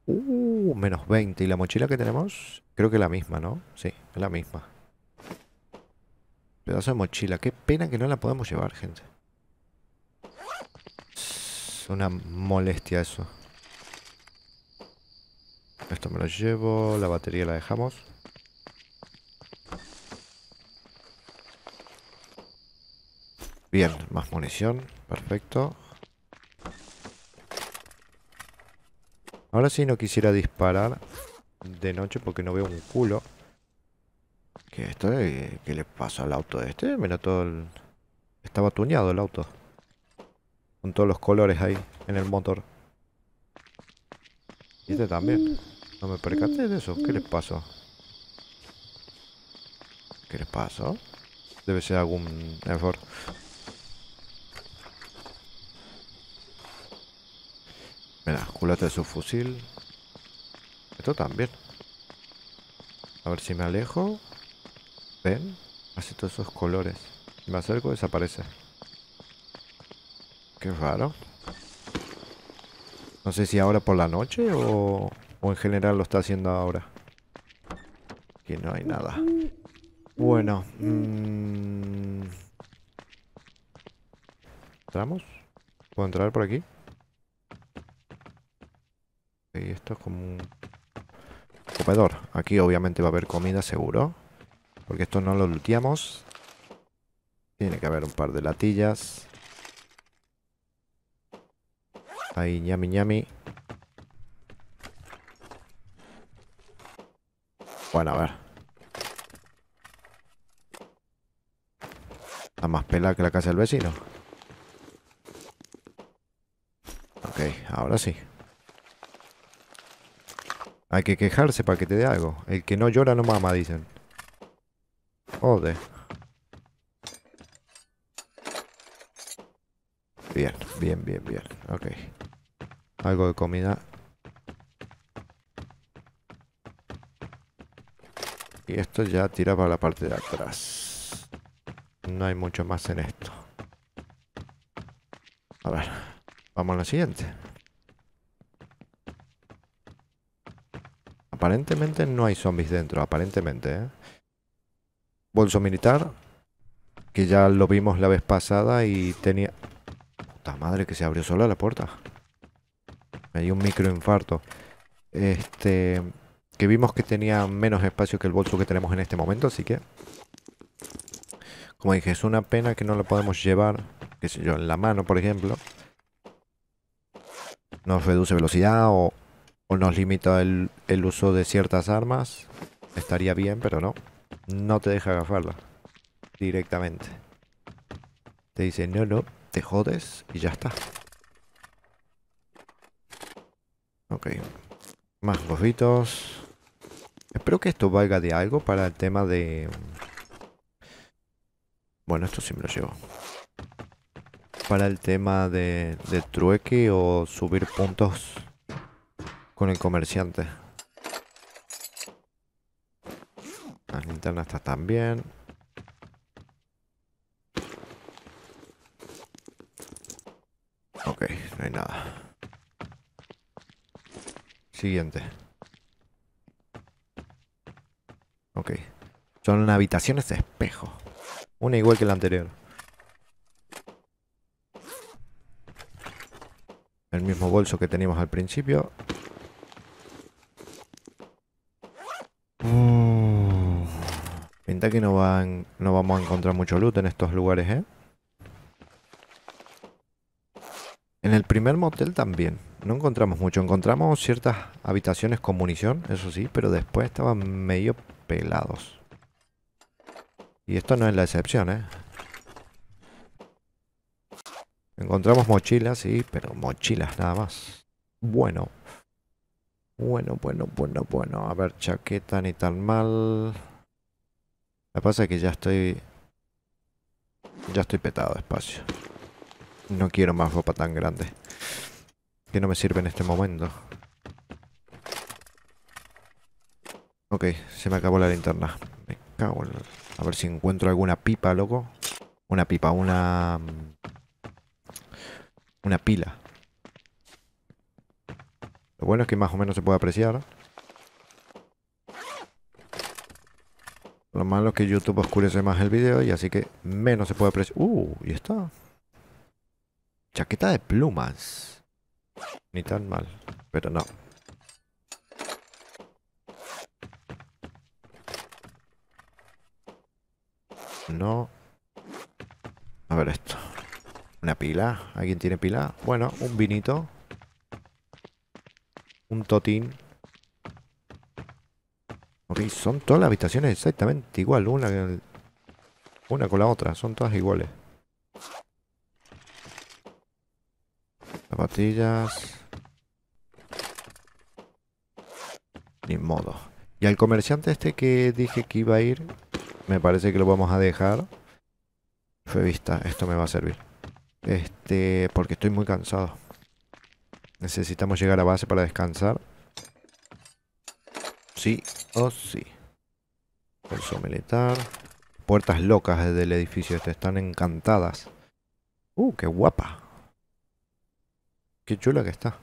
Uh. Uh, menos 20. ¿Y la mochila que tenemos? Creo que es la misma, ¿no? Sí, es la misma. Pedazo de mochila. Qué pena que no la podemos llevar, gente. Es una molestia eso. Esto me lo llevo. La batería la dejamos. Bien, más munición. Perfecto. Ahora sí no quisiera disparar de noche porque no veo un culo. ¿Qué esto? le pasó al auto este? Mira todo el... Estaba tuñado el auto. Con todos los colores ahí en el motor. Y este también. No me percaté de eso. ¿Qué le pasó? ¿Qué le pasó? Debe ser algún error. Mira, culata de su fusil. Esto también. A ver si me alejo. ¿Ven? Hace todos esos colores. Si me acerco, desaparece. Qué raro. No sé si ahora por la noche o, o en general lo está haciendo ahora. Que no hay nada. Bueno. Mm. ¿Entramos? ¿Puedo entrar por aquí? Y esto es como un comedor. Aquí obviamente va a haber comida seguro. Porque esto no lo luteamos. Tiene que haber un par de latillas. Ahí, ñami ñami. Bueno, a ver. Está más pela que la casa del vecino. Ok, ahora sí. Hay que quejarse para que te dé algo. El que no llora no mama, dicen. Joder. Bien, bien, bien, bien. Ok. Algo de comida. Y esto ya tira para la parte de atrás. No hay mucho más en esto. A ver. Vamos a la siguiente. Aparentemente no hay zombies dentro, aparentemente, ¿eh? Bolso militar, que ya lo vimos la vez pasada y tenía... Puta madre, que se abrió sola la puerta. Me dio un microinfarto. Este... Que vimos que tenía menos espacio que el bolso que tenemos en este momento, así que... Como dije, es una pena que no lo podemos llevar, qué sé yo, en la mano, por ejemplo. Nos reduce velocidad o o nos limita el, uso de ciertas armas. Estaría bien, pero no. No te deja agafarla directamente. Te dice, no, no, te jodes y ya está. Ok. Más gorritos. Espero que esto valga de algo para el tema de... Mm, bueno, esto sí me lo llevo. Para el tema de, de trueque o subir puntos con el comerciante. Las linternas están también. Ok, no hay nada. Siguiente. Ok. Son habitaciones de espejo. Una igual que la anterior. El mismo bolso que teníamos al principio. que no, van, no vamos a encontrar mucho loot en estos lugares, ¿eh? En el primer motel también. No encontramos mucho. Encontramos ciertas habitaciones con munición, eso sí, pero después estaban medio pelados. Y esto no es la excepción, ¿eh? Encontramos mochilas, sí, pero mochilas nada más. Bueno. Bueno, bueno, bueno, bueno. A ver, chaqueta ni tan mal. La pasa es que ya estoy... Ya estoy petado de espacio. No quiero más ropa tan grande. Que no me sirve en este momento. Ok, se me acabó la linterna. Me cago en... A ver si encuentro alguna pipa, loco. Una pipa, una... Una pila. Lo bueno es que más o menos se puede apreciar. Lo malo es que YouTube oscurece más el video y así que menos se puede apreciar. Uh, y está. Chaqueta de plumas. Ni tan mal, pero no. No. A ver esto. Una pila. ¿Alguien tiene pila? Bueno, un vinito. Un totín. Ok, son todas las habitaciones exactamente igual, una, con la otra, son todas iguales. Zapatillas. Ni modo. Y al comerciante este que dije que iba a ir, me parece que lo vamos a dejar. Fue vista, esto me va a servir. Este, porque estoy muy cansado. Necesitamos llegar a base para descansar. Sí o sí. Curso militar. Puertas locas del edificio. Este, están encantadas. Uh, qué guapa. Qué chula que está.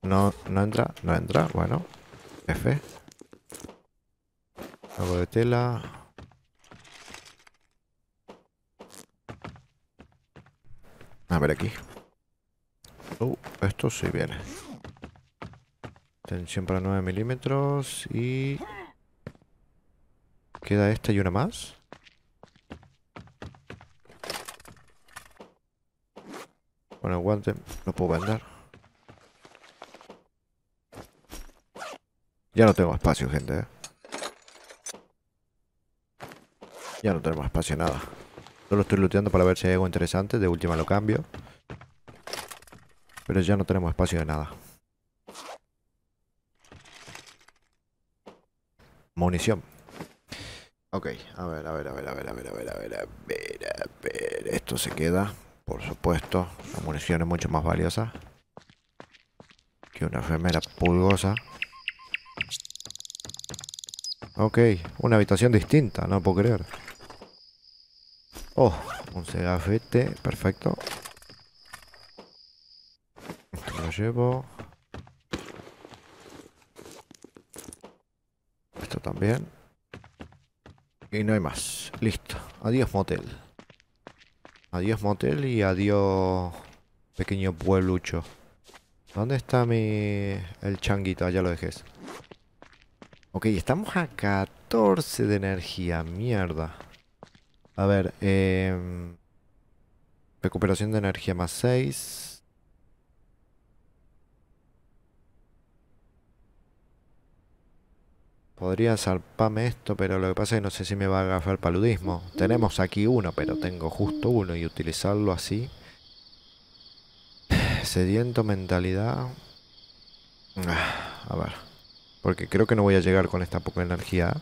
No, no entra, no entra. Bueno. F. Algo de tela. A ver aquí. Uh, esto sí viene. Tensión para 9 milímetros y... Queda esta y una más. Bueno, guante No puedo vender. Ya no tengo espacio, gente. Eh. Ya no tenemos espacio, nada. Solo estoy looteando para ver si hay algo interesante. De última lo cambio. Pero ya no tenemos espacio de nada. Munición. Ok, a ver, a ver, a ver, a ver, a ver, a ver, a ver, a ver, Esto se queda, por supuesto. La munición es mucho más valiosa que una remera pulgosa. Ok, una habitación distinta, no puedo creer. Oh, un cegafete perfecto. Esto lo llevo. también. Y no hay más. Listo. Adiós motel. Adiós motel y adiós pequeño pueblucho. ¿Dónde está mi... el changuito? allá lo dejé. Ok, estamos a 14 de energía. Mierda. A ver, em, Recuperación de energía más 6. Podría zarparme esto, pero lo que pasa es que no sé si me va a agarrar paludismo. Tenemos aquí uno, pero tengo justo uno y utilizarlo así. Sediento, mentalidad. Ah, a ver. Porque creo que no voy a llegar con esta poca energía.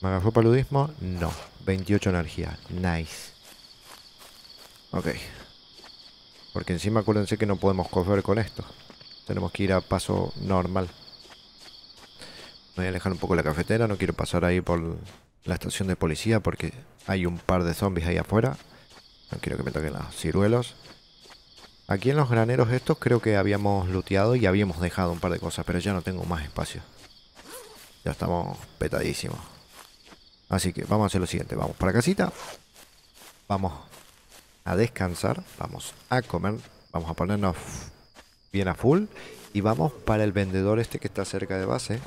¿Me agarró paludismo? No. 28 energía. Nice. Ok. Porque encima acuérdense que no podemos correr con esto. Tenemos que ir a paso normal voy a alejar un poco la cafetera, no quiero pasar ahí por la estación de policía porque hay un par de zombies ahí afuera. No quiero que me toquen los ciruelos. Aquí en los graneros estos creo que habíamos looteado y habíamos dejado un par de cosas, pero ya no tengo más espacio. Ya estamos petadísimos. Así que vamos a hacer lo siguiente. Vamos para casita. Vamos a descansar. Vamos a comer. Vamos a ponernos bien a full. Y vamos para el vendedor este que está cerca de base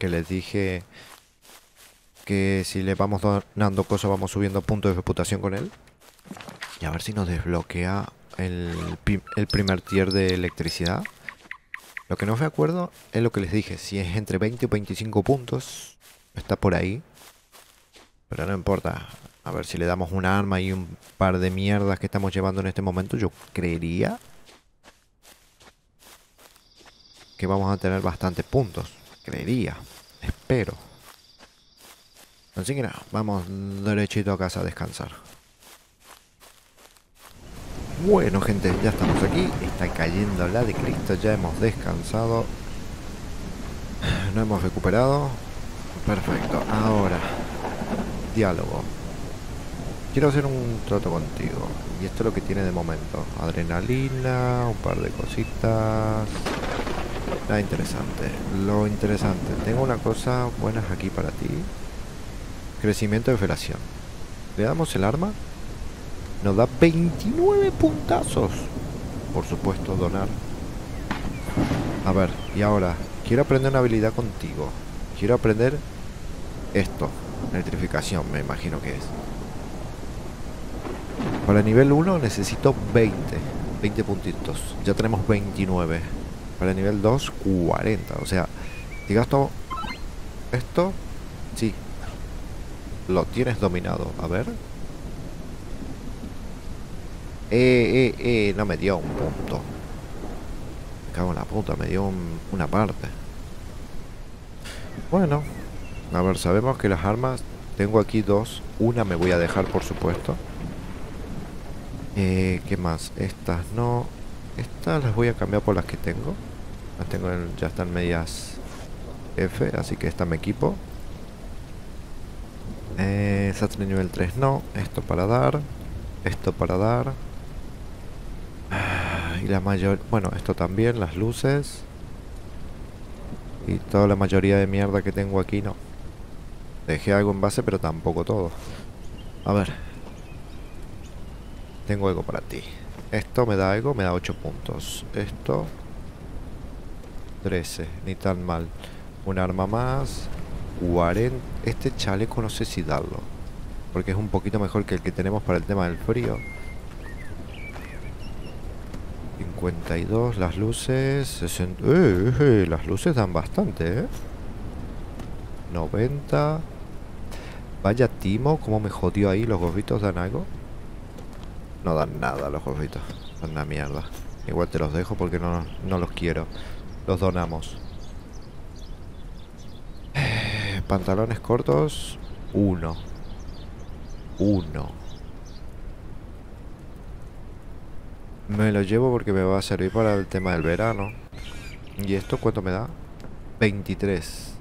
que les dije que si le vamos donando cosas vamos subiendo puntos de reputación con él. Y a ver si nos desbloquea el, primer tier de electricidad. Lo que no me acuerdo es lo que les dije. Si es entre 20 y 25 puntos, está por ahí. Pero no importa. A ver si le damos un arma y un par de mierdas que estamos llevando en este momento. Yo creería que vamos a tener bastantes puntos día Espero. Así que nada, vamos derechito a casa a descansar. Bueno gente, ya estamos aquí. Está cayendo la de Cristo, ya hemos descansado. No hemos recuperado. Perfecto, ahora. Diálogo. Quiero hacer un trato contigo. Y esto lo que tiene de momento. Adrenalina, un par de cositas. La interesante. Lo interesante, tengo una cosa buena aquí para ti. Crecimiento de federación Le damos el arma. Nos da 29 puntazos. Por supuesto, donar. A ver, y ahora, quiero aprender una habilidad contigo. Quiero aprender esto. Electrificación, me imagino que es. Para nivel 1 necesito 20. 20 puntitos. Ya tenemos 29. Para el nivel 2, 40. O sea, si gasto esto, sí. Lo tienes dominado. A ver. Eh, eh, eh. No me dio un punto. Me cago en la puta. Me dio una parte. Bueno. A ver, sabemos que las armas... Tengo aquí dos. Una me voy a dejar, por supuesto. Eh, ¿Qué más? Estas no... Estas las voy a cambiar por las que tengo tengo ya están medias F, así que esta me equipo. Eh, nivel 3 no. Esto para dar. Esto para dar. Ah, y la mayor... Bueno, esto también, las luces. Y toda la mayoría de mierda que tengo aquí no. Dejé algo en base, pero tampoco todo. A ver. Tengo algo para ti. Esto me da algo, me da 8 puntos. Esto 13, ni tan mal. Un arma más. 40. Este chaleco no sé si darlo. Porque es un poquito mejor que el que tenemos para el tema del frío. 52, las luces. Eh, eh, eh, las luces dan bastante, ¿eh? 90. Vaya timo, cómo me jodió ahí. ¿Los gorritos dan algo? No dan nada los gorritos. dan una mierda. Igual te los dejo porque no, no los quiero los donamos. Eh, pantalones cortos, uno. Uno. Me lo llevo porque me va a servir para el tema del verano. ¿Y esto cuánto me da? 23.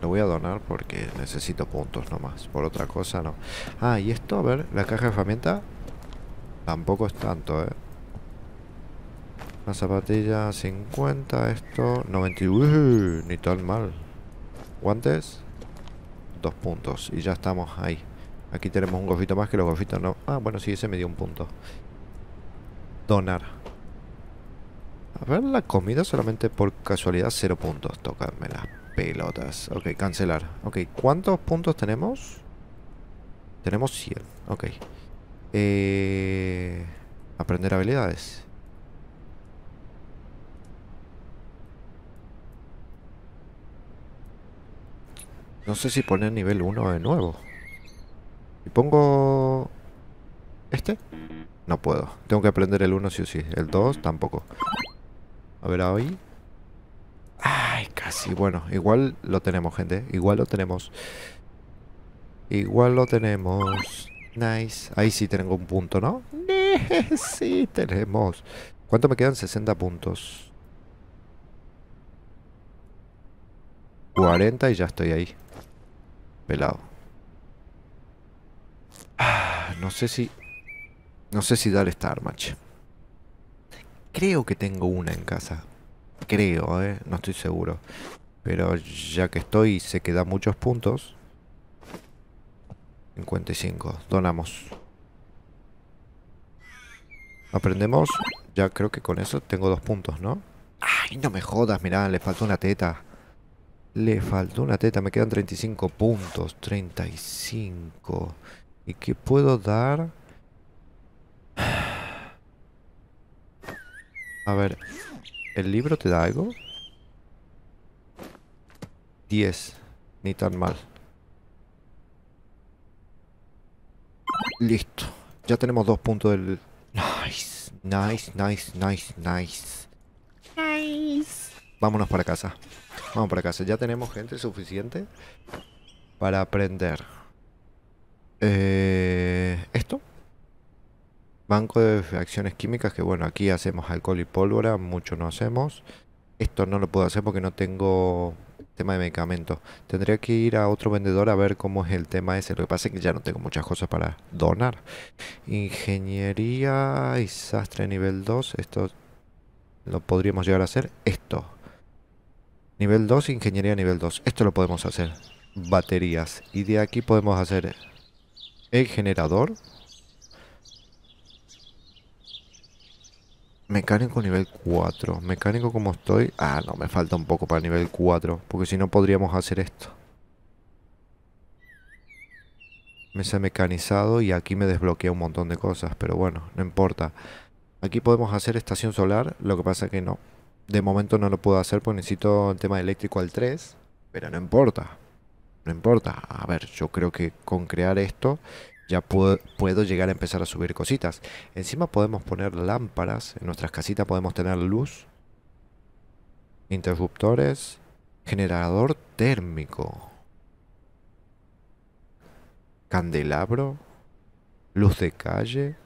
Lo voy a donar porque necesito puntos nomás. Por otra cosa no. Ah, y esto, a ver, la caja de herramienta. Tampoco es tanto, eh. La zapatilla 50, esto 90. ni tan mal. Guantes, dos puntos. Y ya estamos ahí. Aquí tenemos un gofito más que los gofitos no. Ah, bueno, sí, ese me dio un punto. Donar. A ver, la comida solamente por casualidad, cero puntos. Tocarme las pelotas. Ok, cancelar. Ok, ¿cuántos puntos tenemos? Tenemos 100. Ok. Eh, aprender habilidades. No sé si poner nivel 1 de nuevo. ¿Y pongo... este? No puedo. Tengo que aprender el 1 sí o sí. El 2 tampoco. A ver, ahí. Ay, casi. Bueno, igual lo tenemos, gente. Igual lo tenemos. Igual lo tenemos. Nice. Ahí sí tengo un punto, ¿no? sí, tenemos. ¿Cuánto me quedan? 60 puntos. 40 y ya estoy ahí. Pelado. Ah, no sé si... No sé si dar Star arma Creo que tengo una en casa. Creo, ¿eh? No estoy seguro. Pero ya que estoy, se quedan muchos puntos. 55. Donamos. Aprendemos. Ya creo que con eso tengo dos puntos, ¿no? Ay, no me jodas, mirá, le falta una teta. Le faltó una teta, me quedan 35 puntos. 35. ¿Y qué puedo dar? A ver, ¿el libro te da algo? 10. Ni tan mal. Listo. Ya tenemos dos puntos del... Nice, nice, nice, nice, nice. Nice. Vámonos para casa. Vamos para casa. Ya tenemos gente suficiente para aprender. Eh, ¿Esto? Banco de acciones químicas, que bueno, aquí hacemos alcohol y pólvora, mucho no hacemos. Esto no lo puedo hacer porque no tengo tema de medicamentos. Tendría que ir a otro vendedor a ver cómo es el tema ese. Lo que pasa es que ya no tengo muchas cosas para donar. Ingeniería y sastre nivel 2. Esto lo podríamos llegar a hacer. Esto. Nivel 2, ingeniería nivel 2. Esto lo podemos hacer. Baterías. Y de aquí podemos hacer el generador. Mecánico nivel 4. Mecánico como estoy. Ah, no, me falta un poco para nivel 4. Porque si no podríamos hacer esto. me sé mecanizado y aquí me desbloquea un montón de cosas. Pero bueno, no importa. Aquí podemos hacer estación solar. Lo que pasa que no. De momento no lo puedo hacer porque necesito el tema eléctrico al 3, pero no importa. No importa. A ver, yo creo que con crear esto ya puedo, puedo, llegar a empezar a subir cositas. Encima podemos poner lámparas, en nuestras casitas podemos tener luz, interruptores, generador térmico, candelabro, luz de calle,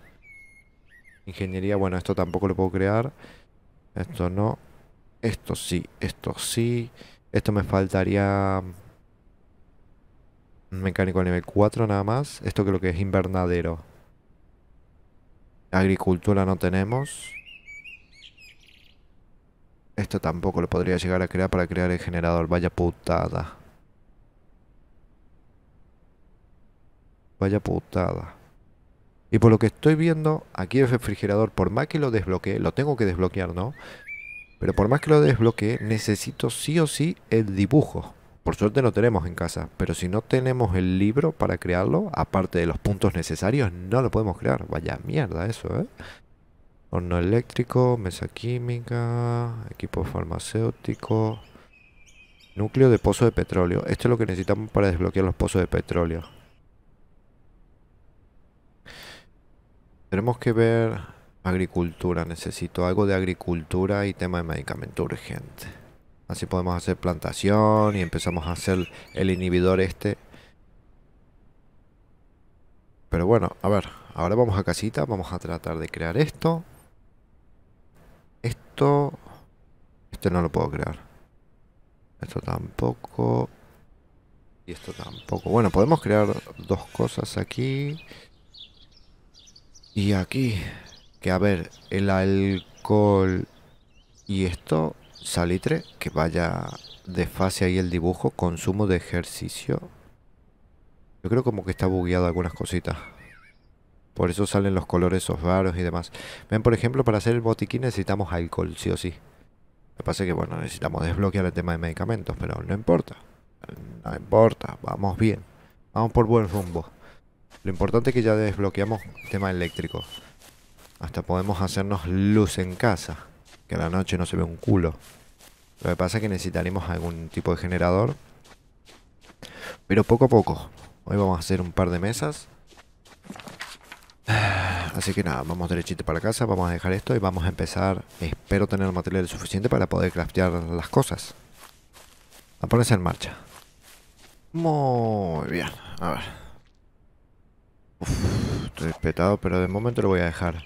ingeniería, bueno, esto tampoco lo puedo crear, esto no, esto sí, esto sí. Esto me faltaría mm, mecánico nivel 4 nada más. Esto creo que es invernadero. Agricultura no tenemos. Esto tampoco lo podría llegar a crear para crear el generador. Vaya putada. Vaya putada. Y por lo que estoy viendo, aquí el refrigerador, por más que lo desbloquee, lo tengo que desbloquear, ¿no? Pero por más que lo desbloquee, necesito sí o sí el dibujo. Por suerte lo tenemos en casa, pero si no tenemos el libro para crearlo, aparte de los puntos necesarios, no lo podemos crear. Vaya mierda eso, ¿eh? Horno eléctrico, mesa química, equipo farmacéutico, núcleo de pozo de petróleo. Esto es lo que necesitamos para desbloquear los pozos de petróleo. Tenemos que ver Agricultura, necesito algo de agricultura y tema de medicamento urgente. Así podemos hacer plantación y empezamos a hacer el inhibidor este. Pero bueno, a ver, ahora vamos a casita, vamos a tratar de crear esto. Esto... Este no lo puedo crear. Esto tampoco. Y esto tampoco. Bueno, podemos crear dos cosas aquí. Y aquí que, a ver, el alcohol y esto, salitre, que vaya de fase ahí el dibujo, consumo de ejercicio. Yo creo como que está bugueado algunas cositas. Por eso salen los colores esos y demás. Ven, por ejemplo, para hacer el botiquín necesitamos alcohol, sí o sí. Me pasa que, bueno, necesitamos desbloquear el tema de medicamentos, pero no importa. No importa, vamos bien. Vamos por buen rumbo. Lo importante es que ya desbloqueamos el tema eléctrico. Hasta podemos hacernos luz en casa. Que a la noche no se ve un culo. Lo que pasa es que necesitaremos algún tipo de generador. Pero poco a poco. Hoy vamos a hacer un par de mesas. Así que nada, vamos derechito para casa, vamos a dejar esto y vamos a empezar. Espero tener material suficiente para poder craftear las cosas. A ponerse en marcha. Muy bien, a ver. Uf, respetado, pero de momento lo voy a dejar.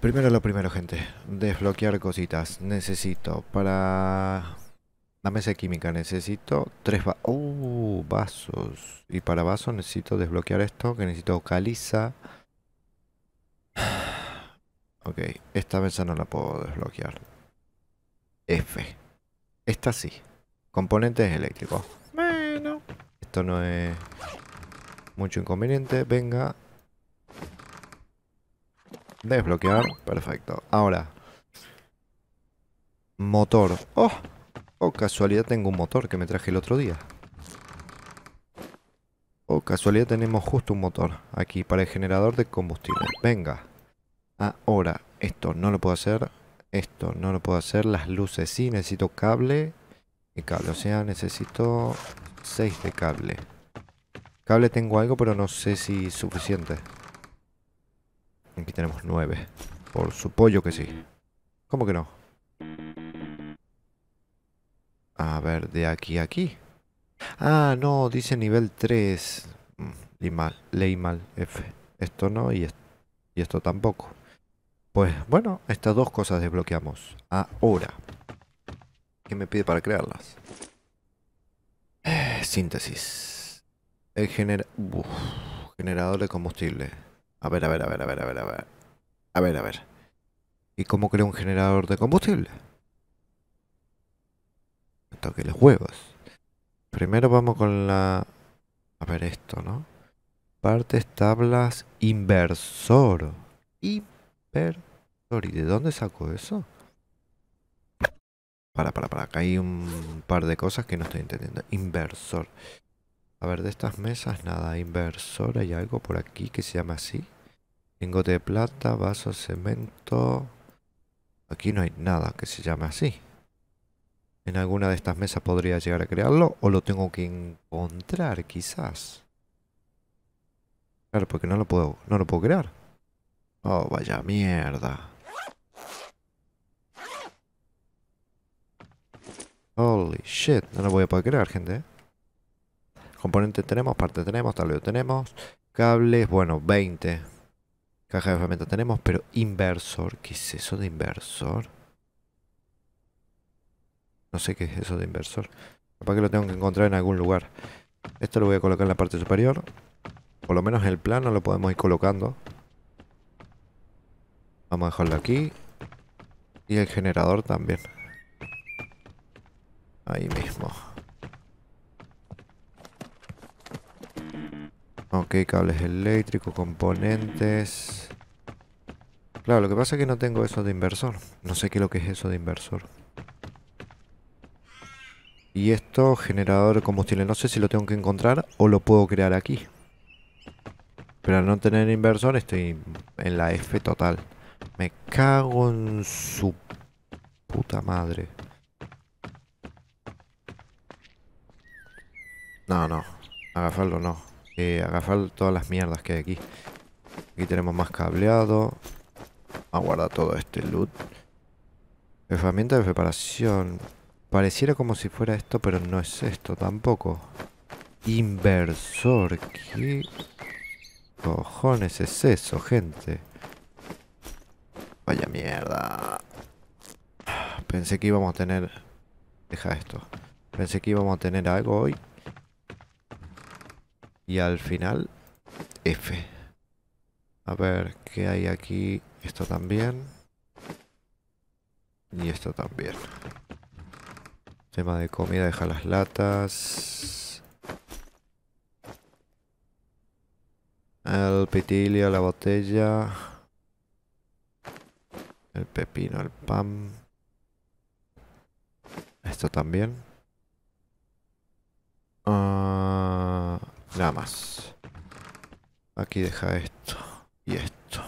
Primero lo primero, gente. Desbloquear cositas. Necesito para... La mesa química necesito tres uh, vasos. Y para vasos necesito desbloquear esto, que necesito caliza. Ok, esta mesa no la puedo desbloquear. F. Esta sí. Componentes eléctricos. Bueno. Esto no es... Mucho inconveniente. Venga. Desbloquear. Perfecto. Ahora. Motor. ¡Oh! Oh, casualidad tengo un motor que me traje el otro día. Oh, casualidad tenemos justo un motor aquí para el generador de combustible. Venga. Ahora, esto no lo puedo hacer. Esto no lo puedo hacer. Las luces sí, necesito cable. Y cable, o sea, necesito 6 de cable. Cable tengo algo, pero no sé si es suficiente. Aquí tenemos nueve. Por su pollo que sí. ¿Cómo que no? A ver, de aquí a aquí. Ah, no, dice nivel 3. Leí mm, mal, leí mal, F. Esto no y, y esto tampoco. Pues bueno, estas dos cosas desbloqueamos. Ahora. ¿Qué me pide para crearlas? Eh, síntesis. El generador de combustible. A ver, a ver, a ver, a ver, a ver, a ver. A ver, a ver. ¿Y cómo creo un generador de combustible? Toque los juegos. Primero vamos con la... A ver esto, ¿no? Partes, tablas, inversor. Inversor. ¿Y de dónde saco eso? Para, para, para. Acá hay un par de cosas que no estoy entendiendo. Inversor. A ver, de estas mesas nada, inversor, hay algo por aquí que se llama así. Lingote de plata, vaso, cemento... Aquí no hay nada que se llame así. En alguna de estas mesas podría llegar a crearlo o lo tengo que encontrar quizás. Claro, porque no lo puedo, no lo puedo crear. Oh, vaya mierda. Holy shit, no lo voy a poder crear, gente. ¿eh? componente tenemos, parte tenemos, tal lo tenemos, cables, bueno, 20. Caja de herramientas tenemos, pero inversor, ¿qué es eso de inversor? No sé qué es eso de inversor. Capaz que lo tengo que encontrar en algún lugar. Esto lo voy a colocar en la parte superior. Por lo menos el plano lo podemos ir colocando. Vamos a dejarlo aquí. Y el generador también. Ahí mismo. Ok, cables eléctricos, componentes... Claro, lo que pasa es que no tengo eso de inversor. No sé qué es lo que es eso de inversor. Y esto, generador de combustible. No sé si lo tengo que encontrar o lo puedo crear aquí. Pero al no tener inversor estoy en la F total. Me cago en su puta madre. No, no. Agafarlo no. Agafar eh, agarrar todas las mierdas que hay aquí. Aquí tenemos más cableado. Aguarda a todo este loot. Herramienta de preparación. Pareciera como si fuera esto, pero no es esto tampoco. Inversor. ¿Qué cojones es eso, gente? Vaya mierda. Pensé que íbamos a tener... Deja esto. Pensé que íbamos a tener algo hoy, y al final, F. A ver, ¿qué hay aquí? Esto también. Y esto también. Tema de comida, deja las latas. El pitilio, la botella. El pepino, el pan. Esto también. Ah, Nada más. Aquí deja esto y esto.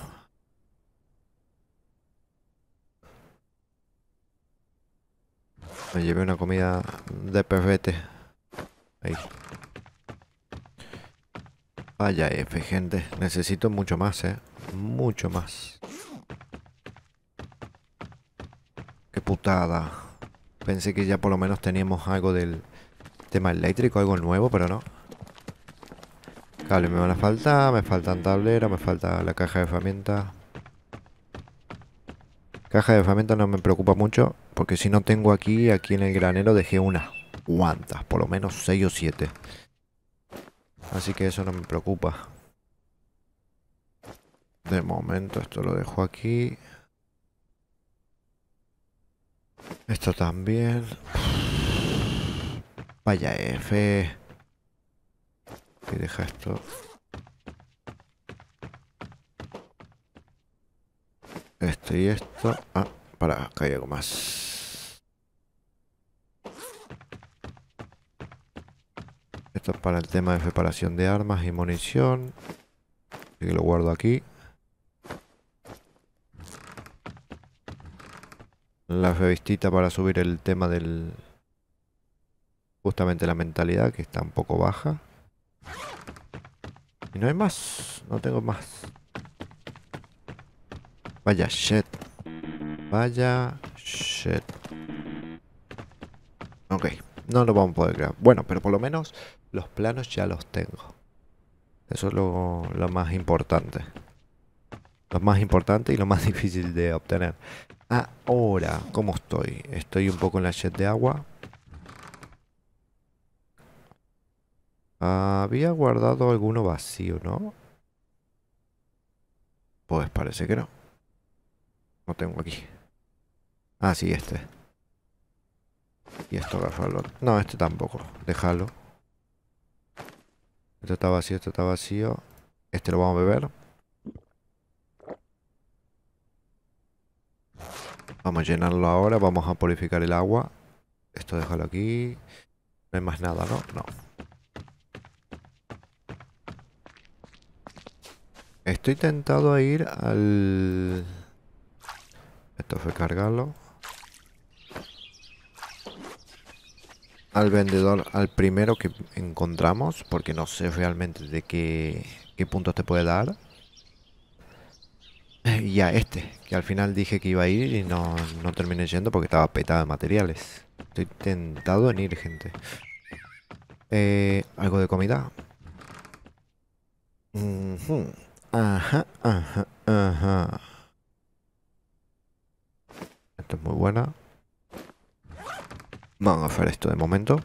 Me llevé una comida de pervete. Ahí. Vaya F, gente. Necesito mucho más, ¿eh? Mucho más. Qué putada. Pensé que ya por lo menos teníamos algo del tema eléctrico, algo nuevo, pero no me van a faltar, me faltan tablero, me falta la caja de herramientas. Caja de herramientas no me preocupa mucho, porque si no tengo aquí, aquí en el granero dejé unas cuantas, por lo menos 6 o 7. Así que eso no me preocupa. De momento esto lo dejo aquí. Esto también. Vaya F. Y deja esto. esto y esto. Ah, para, acá hay algo más. Esto es para el tema de preparación de armas y munición. Así que lo guardo aquí. La revistita para subir el tema del... Justamente la mentalidad, que está un poco baja. Y no hay más. No tengo más. Vaya shit. Vaya shit. Ok. No lo vamos a poder crear. Bueno, pero por lo menos los planos ya los tengo. Eso es lo, lo más importante. Lo más importante y lo más difícil de obtener. Ahora, ¿cómo estoy? Estoy un poco en la jet de agua. Había guardado alguno vacío, ¿no? Pues parece que no. No tengo aquí. Ah, sí, este. Y esto agarrarlo. No, este tampoco. Déjalo. Este está vacío, este está vacío. Este lo vamos a beber. Vamos a llenarlo ahora. Vamos a purificar el agua. Esto déjalo aquí. No hay más nada, ¿no? No. Estoy tentado a ir al... Esto fue cargarlo. Al vendedor, al primero que encontramos, porque no sé realmente de qué, qué puntos te puede dar. Y a este, que al final dije que iba a ir y no, no terminé yendo porque estaba petado de materiales. Estoy tentado en ir, gente. Eh, ¿Algo de comida? Ajá, ajá, ajá. Esto es muy buena. Vamos a hacer esto de momento.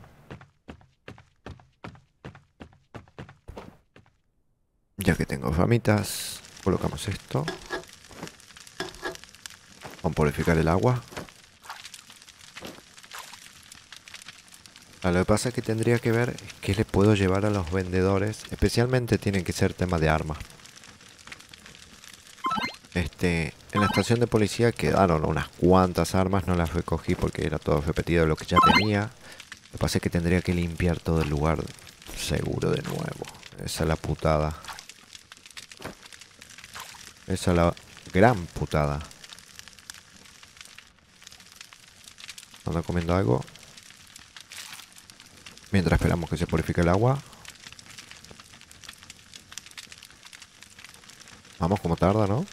Ya que tengo famitas colocamos esto. Vamos a purificar el agua. Ah, lo que pasa es que tendría que ver qué le puedo llevar a los vendedores. Especialmente tienen que ser tema de armas. Este, en la estación de policía quedaron unas cuantas armas, no las recogí porque era todo repetido lo que ya tenía. Lo que pasa es que tendría que limpiar todo el lugar seguro de nuevo. Esa es la putada. Esa es la gran putada. Ando comiendo algo. Mientras esperamos que se purifique el agua. Vamos como tarda, ¿no?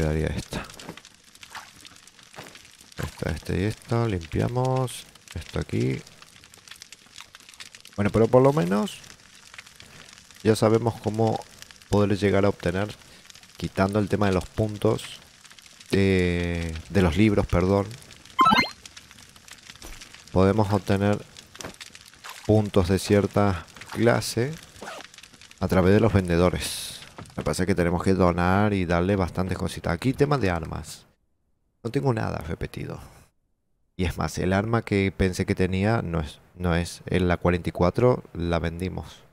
quedaría esta. Esta, y esta. Limpiamos. Esto aquí. Bueno, pero por lo menos ya sabemos cómo poder llegar a obtener, quitando el tema de los puntos, eh, de los libros, perdón. Podemos obtener puntos de cierta clase a través de los vendedores. Me pasa que tenemos que donar y darle bastantes cositas. Aquí tema de armas. No tengo nada repetido. Y es más, el arma que pensé que tenía no es, no es. En la 44 la vendimos.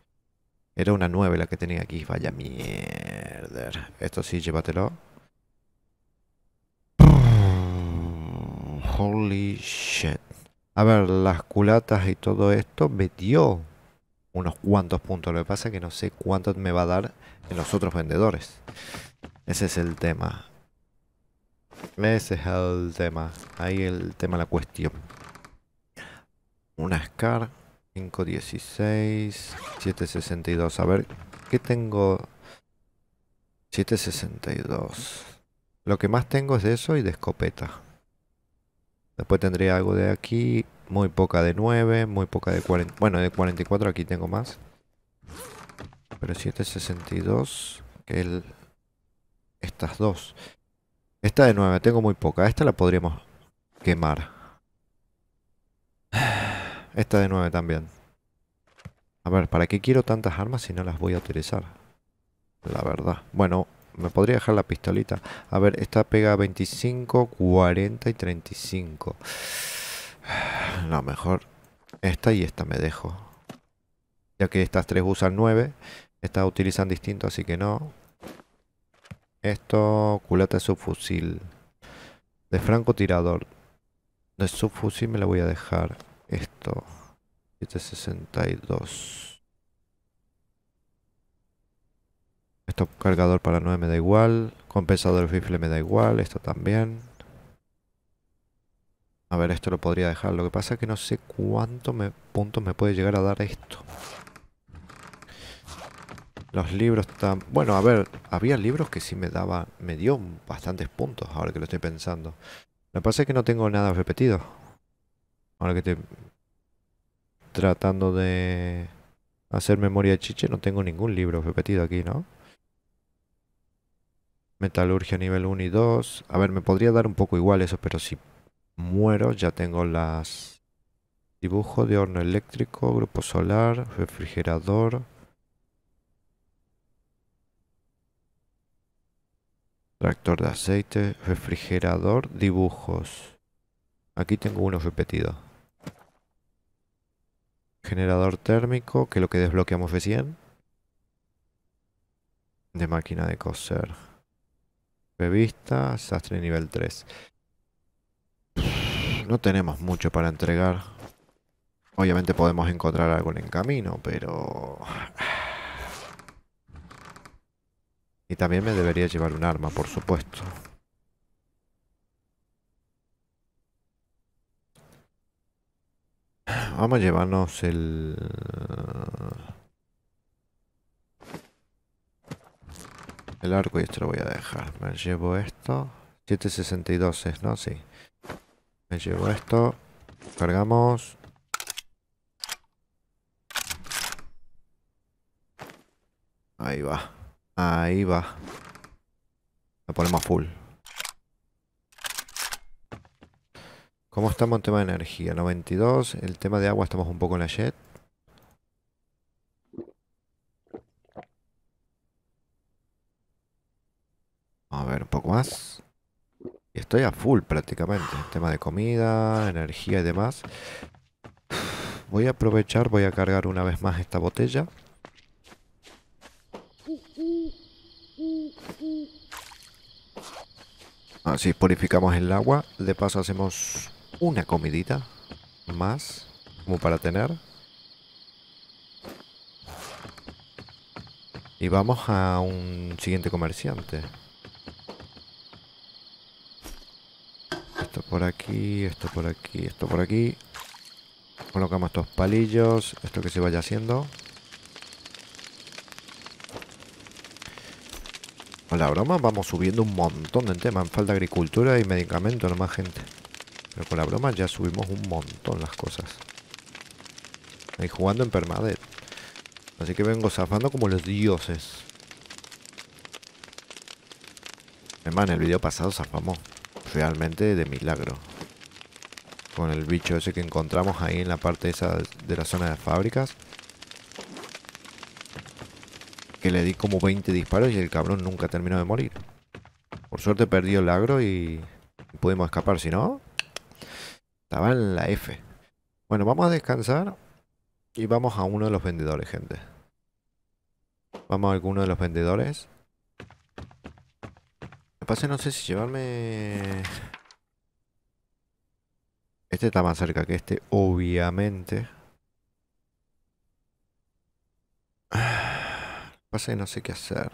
Era una 9 la que tenía aquí. Vaya mierda. Esto sí, llévatelo. Holy shit. A ver, las culatas y todo esto me dio unos cuantos puntos. Lo que pasa que no sé cuánto me va a dar en los otros vendedores. Ese es el tema. Ese es el tema. Ahí el tema, la cuestión. Una SCAR. 516. 762. A ver, ¿qué tengo? 762. Lo que más tengo es de eso y de escopeta. Después tendría algo de aquí. Muy poca de 9, muy poca de 40. Bueno, de 44 aquí tengo más. Pero 762, que el... Estas dos. Esta de 9, tengo muy poca. Esta la podríamos quemar. Esta de 9 también. A ver, ¿para qué quiero tantas armas si no las voy a utilizar? La verdad. Bueno, me podría dejar la pistolita. A ver, esta pega 25, 40 y 35. No, mejor esta y esta me dejo. Ya que estas tres usan 9. Estas utilizan distinto, así que no. Esto, culata de subfusil. De francotirador. De subfusil me la voy a dejar. Esto. 762. Esto cargador para 9 me da igual. Compensador rifle me da igual. Esto también. A ver, esto lo podría dejar. Lo que pasa es que no sé cuántos me, puntos me puede llegar a dar esto. Los libros están... Bueno, a ver, había libros que sí me daba... Me dio bastantes puntos, ahora que lo estoy pensando. Lo que pasa es que no tengo nada repetido. Ahora que estoy... Tratando de hacer memoria de chiche, no tengo ningún libro repetido aquí, ¿no? Metalurgia nivel 1 y 2. A ver, me podría dar un poco igual eso, pero si muero, ya tengo las... Dibujo de horno eléctrico, grupo solar, refrigerador. Tractor de aceite, refrigerador, dibujos. Aquí tengo uno repetido. Generador térmico, que es lo que desbloqueamos recién. De máquina de coser. Revista, sastre nivel 3. No tenemos mucho para entregar. Obviamente podemos encontrar algo en camino, pero... Y también me debería llevar un arma, por supuesto. Vamos a llevarnos el... El arco y esto lo voy a dejar. Me llevo esto. 762 es, ¿no? Sí. Me llevo esto. Cargamos. Ahí va. Ahí va. Lo ponemos full. ¿Cómo estamos en tema de energía? 92. El tema de agua estamos un poco en la jet. A ver, un poco más. Estoy a full prácticamente. El tema de comida, energía y demás. Voy a aprovechar, voy a cargar una vez más esta botella. Así purificamos el agua. De paso hacemos una comidita más como para tener. Y vamos a un siguiente comerciante. por aquí, esto por aquí, esto por aquí. Colocamos estos palillos, esto que se vaya haciendo. Con la broma vamos subiendo un montón de temas. En falta agricultura y medicamento, más gente. Pero con la broma ya subimos un montón las cosas. Ahí jugando en permadeath. Así que vengo zafando como los dioses. Además, en el video pasado zafamos realmente de milagro. Con el bicho ese que encontramos ahí en la parte esa de la zona de fábricas. Que le di como 20 disparos y el cabrón nunca terminó de morir. Por suerte perdió el agro y pudimos escapar, si no... Estaba en la F. Bueno, vamos a descansar y vamos a uno de los vendedores, gente. Vamos a alguno de los vendedores. Pase, no sé si llevarme... Este está más cerca que este, obviamente. Pase, que no sé qué hacer.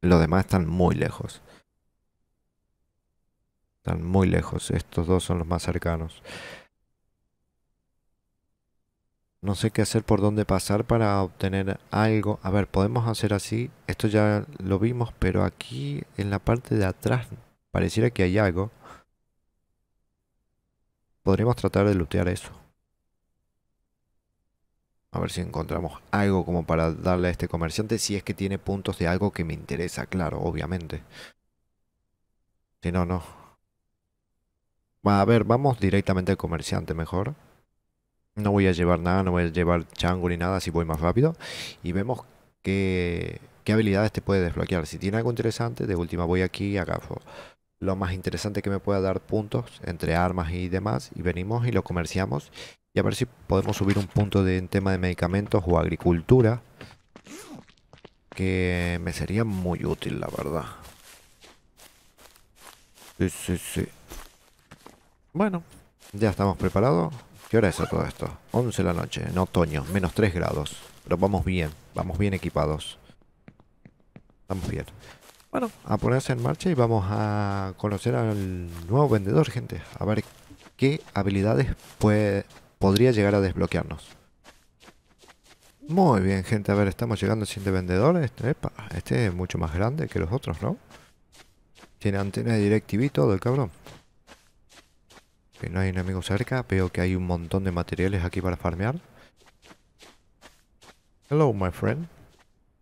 Los demás están muy lejos. Están muy lejos. Estos dos son los más cercanos. No sé qué hacer por dónde pasar para obtener algo. A ver, podemos hacer así. Esto ya lo vimos, pero aquí en la parte de atrás pareciera que hay algo. Podríamos tratar de lootear eso. A ver si encontramos algo como para darle a este comerciante. Si es que tiene puntos de algo que me interesa, claro, obviamente. Si no, no. A ver, vamos directamente al comerciante mejor. No voy a llevar nada, no voy a llevar chango ni nada, Si voy más rápido. Y vemos qué, habilidades te puede desbloquear. Si tiene algo interesante, de última voy aquí y agarro lo más interesante que me pueda dar puntos entre armas y demás. Y venimos y lo comerciamos. Y a ver si podemos subir un punto de, en tema de medicamentos o agricultura. Que me sería muy útil, la verdad. Sí, sí, sí. Bueno, ya estamos preparados. ¿Qué hora es a todo esto? 11 de la noche, en otoño, menos 3 grados. Pero vamos bien, vamos bien equipados. Estamos bien. Bueno, a ponerse en marcha y vamos a conocer al nuevo vendedor, gente. A ver qué habilidades podría llegar a desbloquearnos. Muy bien, gente. A ver, estamos llegando al siguiente vendedor. Este, este es mucho más grande que los otros, ¿no? Tiene antena de DirecTV y todo, el cabrón. Que no hay enemigos cerca. Veo que hay un montón de materiales aquí para farmear. Hello, my friend.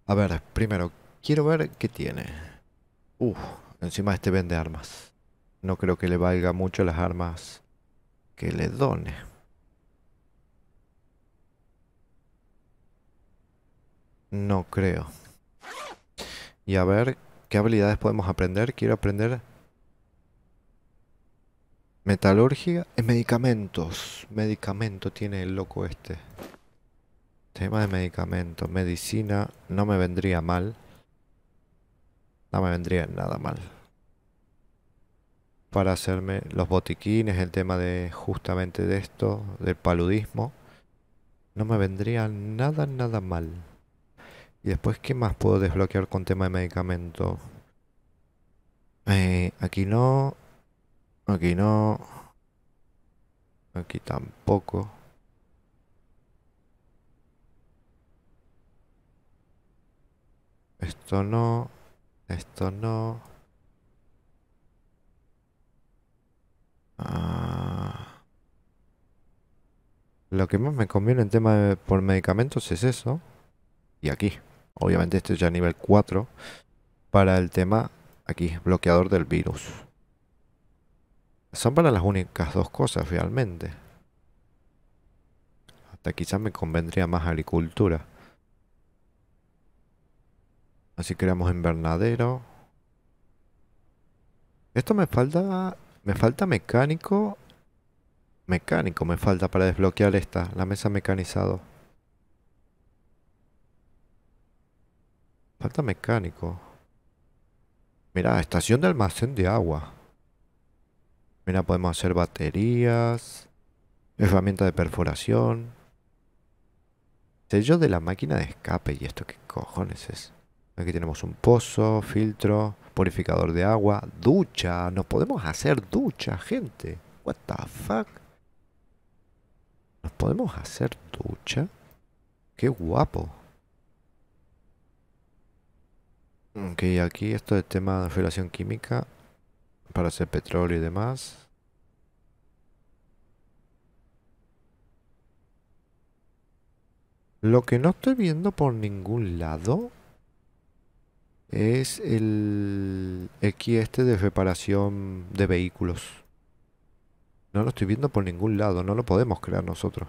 A ver, primero, quiero ver qué tiene. Uf, encima este vende armas. No creo que le valga mucho las armas que le done. No creo. Y a ver, ¿qué habilidades podemos aprender? Quiero aprender Metalurgia. y medicamentos. Medicamento tiene el loco este. Tema de medicamentos. Medicina. No me vendría mal. No me vendría nada mal. Para hacerme los botiquines. El tema de justamente de esto. Del paludismo. No me vendría nada, nada mal. Y después, ¿qué más puedo desbloquear con tema de medicamento? Eh, aquí no. Aquí no. Aquí tampoco. Esto no. Esto no. Ah. Lo que más me conviene en tema por medicamentos es eso. Y aquí. Obviamente esto ya nivel 4. Para el tema aquí, bloqueador del virus. Son para las únicas dos cosas realmente. Hasta quizás me convendría más agricultura. Así creamos invernadero. Esto me falta... Me falta mecánico. Mecánico me falta para desbloquear esta, la mesa mecanizado. Falta mecánico. Mira, estación de almacén de agua. Mira, podemos hacer baterías. Herramienta de perforación. Sello de la máquina de escape. ¿Y esto qué cojones es? Aquí tenemos un pozo, filtro, purificador de agua, ducha. Nos podemos hacer ducha, gente. What the fuck? ¿Nos podemos hacer ducha? Qué guapo. Ok, aquí esto de tema de relación química para hacer petróleo y demás. Lo que no estoy viendo por ningún lado es el X este de reparación de vehículos. No lo estoy viendo por ningún lado, no lo podemos crear nosotros.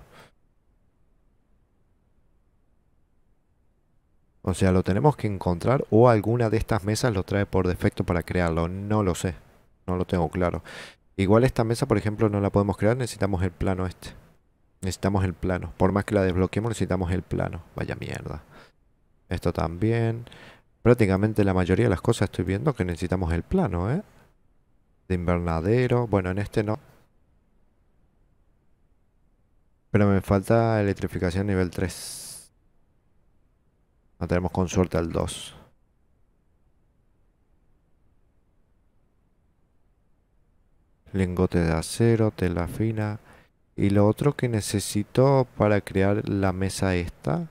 O sea, lo tenemos que encontrar o alguna de estas mesas lo trae por defecto para crearlo, no lo sé. No lo tengo claro. Igual esta mesa, por ejemplo, no la podemos crear. Necesitamos el plano este. Necesitamos el plano. Por más que la desbloqueemos, necesitamos el plano. Vaya mierda. Esto también. Prácticamente la mayoría de las cosas estoy viendo que necesitamos el plano, ¿eh? De invernadero. Bueno, en este no. Pero me falta electrificación nivel 3. No tenemos con suerte al 2. lingote de acero, tela fina. Y lo otro que necesito para crear la mesa esta,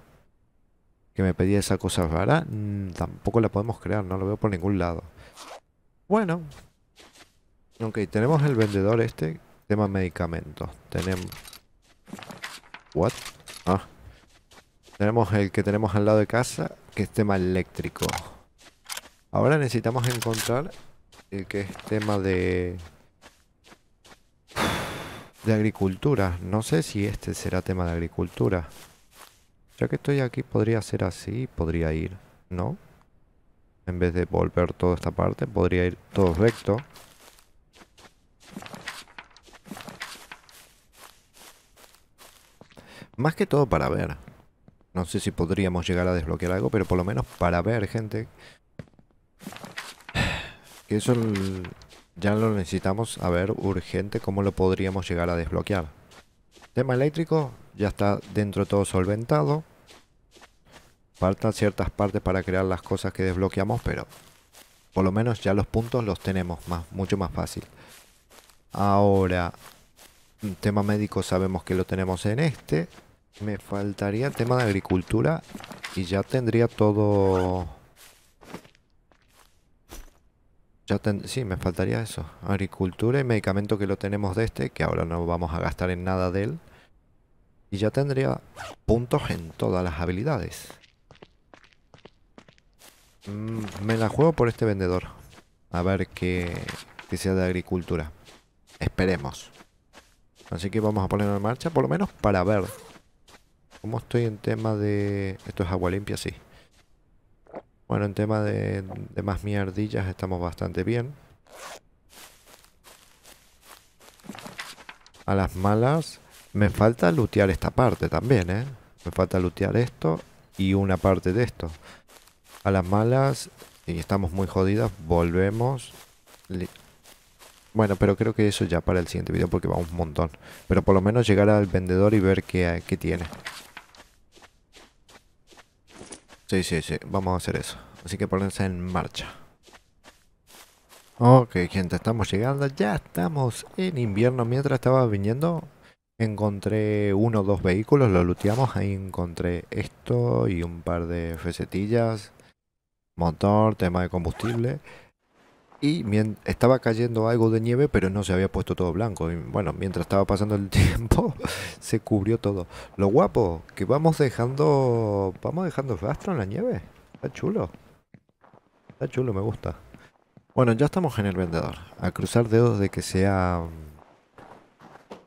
que me pedía esa cosa rara, mm, tampoco la podemos crear, no lo veo por ningún lado. Bueno. Ok, tenemos el vendedor este, tema medicamentos. Tenemos... ¿What? Ah. Tenemos el que tenemos al lado de casa, que es tema eléctrico. Ahora necesitamos encontrar el que es tema de de agricultura. No sé si este será tema de agricultura. Ya que estoy aquí podría ser así, podría ir, ¿no? En vez de volver toda esta parte, podría ir todo recto. Más que todo para ver. No sé si podríamos llegar a desbloquear algo, pero por lo menos para ver, gente. Que eso ya lo necesitamos a ver urgente cómo lo podríamos llegar a desbloquear. Tema eléctrico ya está dentro todo solventado. Faltan ciertas partes para crear las cosas que desbloqueamos, pero por lo menos ya los puntos los tenemos más, mucho más fácil. Ahora, mm, tema médico sabemos que lo tenemos en este. Me faltaría el tema de agricultura y ya tendría todo Ya sí, me faltaría eso. Agricultura y medicamento que lo tenemos de este, que ahora no vamos a gastar en nada de él. Y ya tendría puntos en todas las habilidades. Mm, me la juego por este vendedor. A ver qué, qué sea de agricultura. Esperemos. Así que vamos a ponerlo en marcha, por lo menos para ver. ¿Cómo estoy en tema de... Esto es agua limpia, sí. Bueno, en tema de, más mierdillas estamos bastante bien. A las malas. Me falta lootear esta parte también, ¿eh? Me falta lootear esto y una parte de esto. A las malas, y estamos muy jodidas, volvemos. Bueno, pero creo que eso ya para el siguiente video porque va un montón. Pero por lo menos llegar al vendedor y ver qué, qué tiene. Sí, sí, sí, vamos a hacer eso. Así que ponense en marcha. Ok, gente, estamos llegando. Ya estamos en invierno. Mientras estaba viniendo, encontré uno o dos vehículos, Lo luteamos. Ahí encontré esto y un par de fesetillas, motor, tema de combustible y estaba cayendo algo de nieve, pero no se había puesto todo blanco. Y bueno, mientras estaba pasando el tiempo, se cubrió todo. Lo guapo, que vamos dejando. Vamos dejando rastro en la nieve. Está chulo. Está chulo, me gusta. Bueno, ya estamos en el vendedor. A cruzar dedos de que sea. Mm,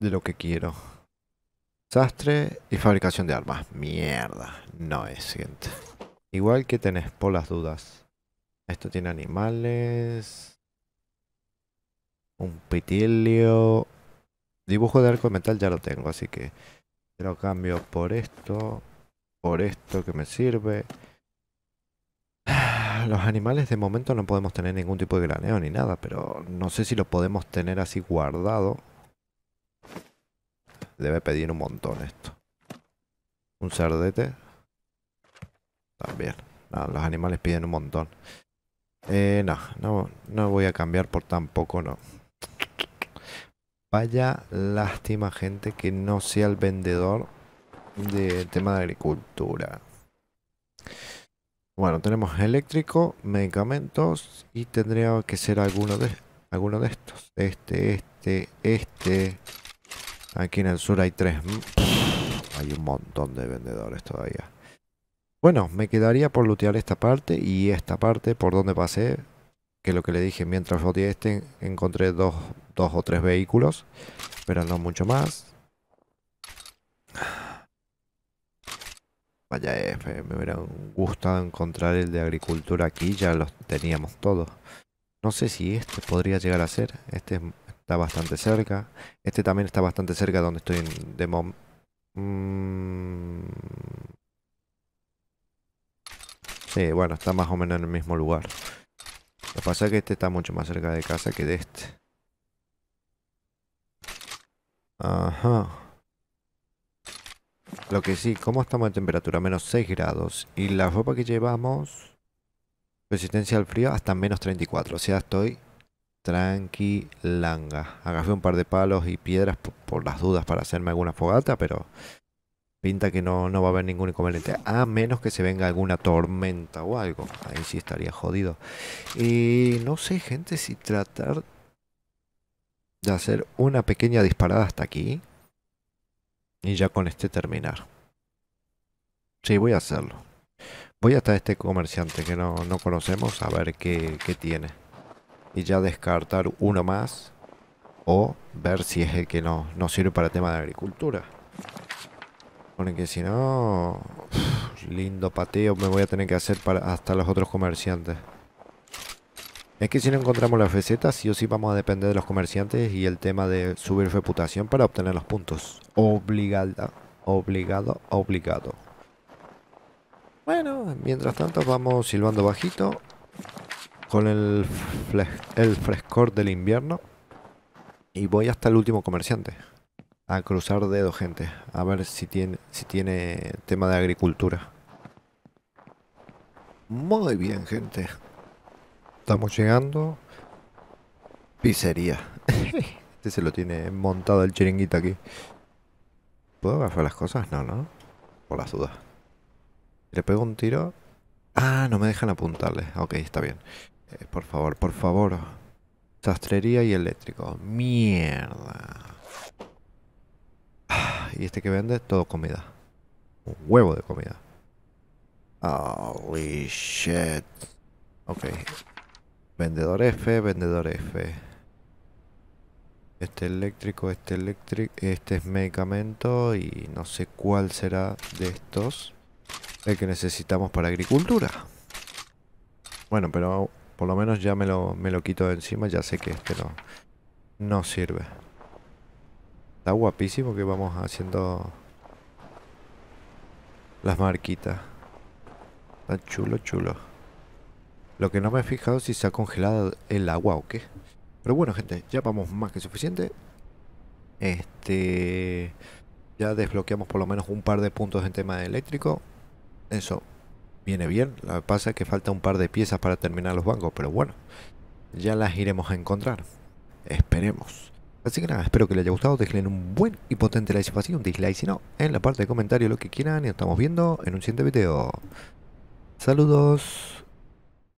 de lo que quiero. Sastre y fabricación de armas. Mierda. No es, siente. Igual que tenés por las dudas. Esto tiene animales. Un pitilio. Dibujo de arco de metal ya lo tengo, así que lo cambio por esto. Por esto que me sirve. Los animales de momento no podemos tener ningún tipo de graneo ni nada, pero no sé si lo podemos tener así guardado. Debe pedir un montón esto. Un sardete. También. los animales piden un montón. Eh, no, no, no voy a cambiar por tampoco, no. Vaya lástima, gente, que no sea el vendedor del tema de agricultura. Bueno, tenemos eléctrico, medicamentos y tendría que ser alguno de, alguno de estos. Este, este, este. Aquí en el sur hay tres. Mm, hay un montón de vendedores todavía. Bueno, me quedaría por lootear esta parte y esta parte por donde pasé, que lo que le dije, mientras looteé este encontré dos, dos o tres vehículos, pero no mucho más. Vaya eh, me hubiera gustado encontrar el de agricultura aquí, ya los teníamos todos. No sé si este podría llegar a ser, este está bastante cerca. Este también está bastante cerca donde estoy en mom... Mm, Sí, eh, bueno, está más o menos en el mismo lugar. Lo que pasa es que este está mucho más cerca de casa que de este. Ajá. Lo que sí, ¿cómo estamos en temperatura? Menos 6 grados. Y la ropa que llevamos, resistencia al frío, hasta menos 34. O sea, estoy tranquilanga. agafé un par de palos y piedras por las dudas para hacerme alguna fogata, pero Pinta que no, no va a haber ningún inconveniente. A menos que se venga alguna tormenta o algo. Ahí sí estaría jodido. Y no sé, gente, si tratar de hacer una pequeña disparada hasta aquí. Y ya con este terminar. Sí, voy a hacerlo. Voy hasta este comerciante que no, no conocemos a ver qué, tiene. Y ya descartar uno más. O ver si es el que no, sirve para tema de agricultura. Porque si no... lindo pateo me voy a tener que hacer para hasta los otros comerciantes. Es que si no encontramos las recetas, sí o sí vamos a depender de los comerciantes y el tema de subir reputación para obtener los puntos. Obligada, obligado, obligado. Bueno, mientras tanto vamos silbando bajito con el, el frescor del invierno y voy hasta el último comerciante. A cruzar dedo, gente. A ver si tiene, si tiene tema de agricultura. Muy bien, gente. Estamos llegando. Pizzería. este se lo tiene montado el chiringuito aquí. ¿Puedo agarrar las cosas? No, ¿no? Por las dudas. Le pego un tiro. Ah, no me dejan apuntarle. Ok, está bien. Eh, por favor, por favor. Sastrería y eléctrico. Mierda. Y este que vende, todo comida. Un huevo de comida. Holy shit. Ok. Vendedor F, vendedor F. Este eléctrico, este eléctrico, este es medicamento y no sé cuál será de estos el que necesitamos para agricultura. Bueno, pero por lo menos ya me lo, quito de encima, ya sé que este no sirve. Está guapísimo que vamos haciendo las marquitas. está chulo, chulo. Lo que no me he fijado si se ha congelado el agua o qué. Pero bueno, gente, ya vamos más que suficiente. Este... Ya desbloqueamos por lo menos un par de puntos en tema eléctrico. Eso viene bien. Lo que pasa es que falta un par de piezas para terminar los bancos. Pero bueno, ya las iremos a encontrar. Esperemos. Así que nada, espero que les haya gustado, dejen un buen y potente like si fue así, un dislike si no, en la parte de comentarios lo que quieran y nos estamos viendo en un siguiente video. Saludos.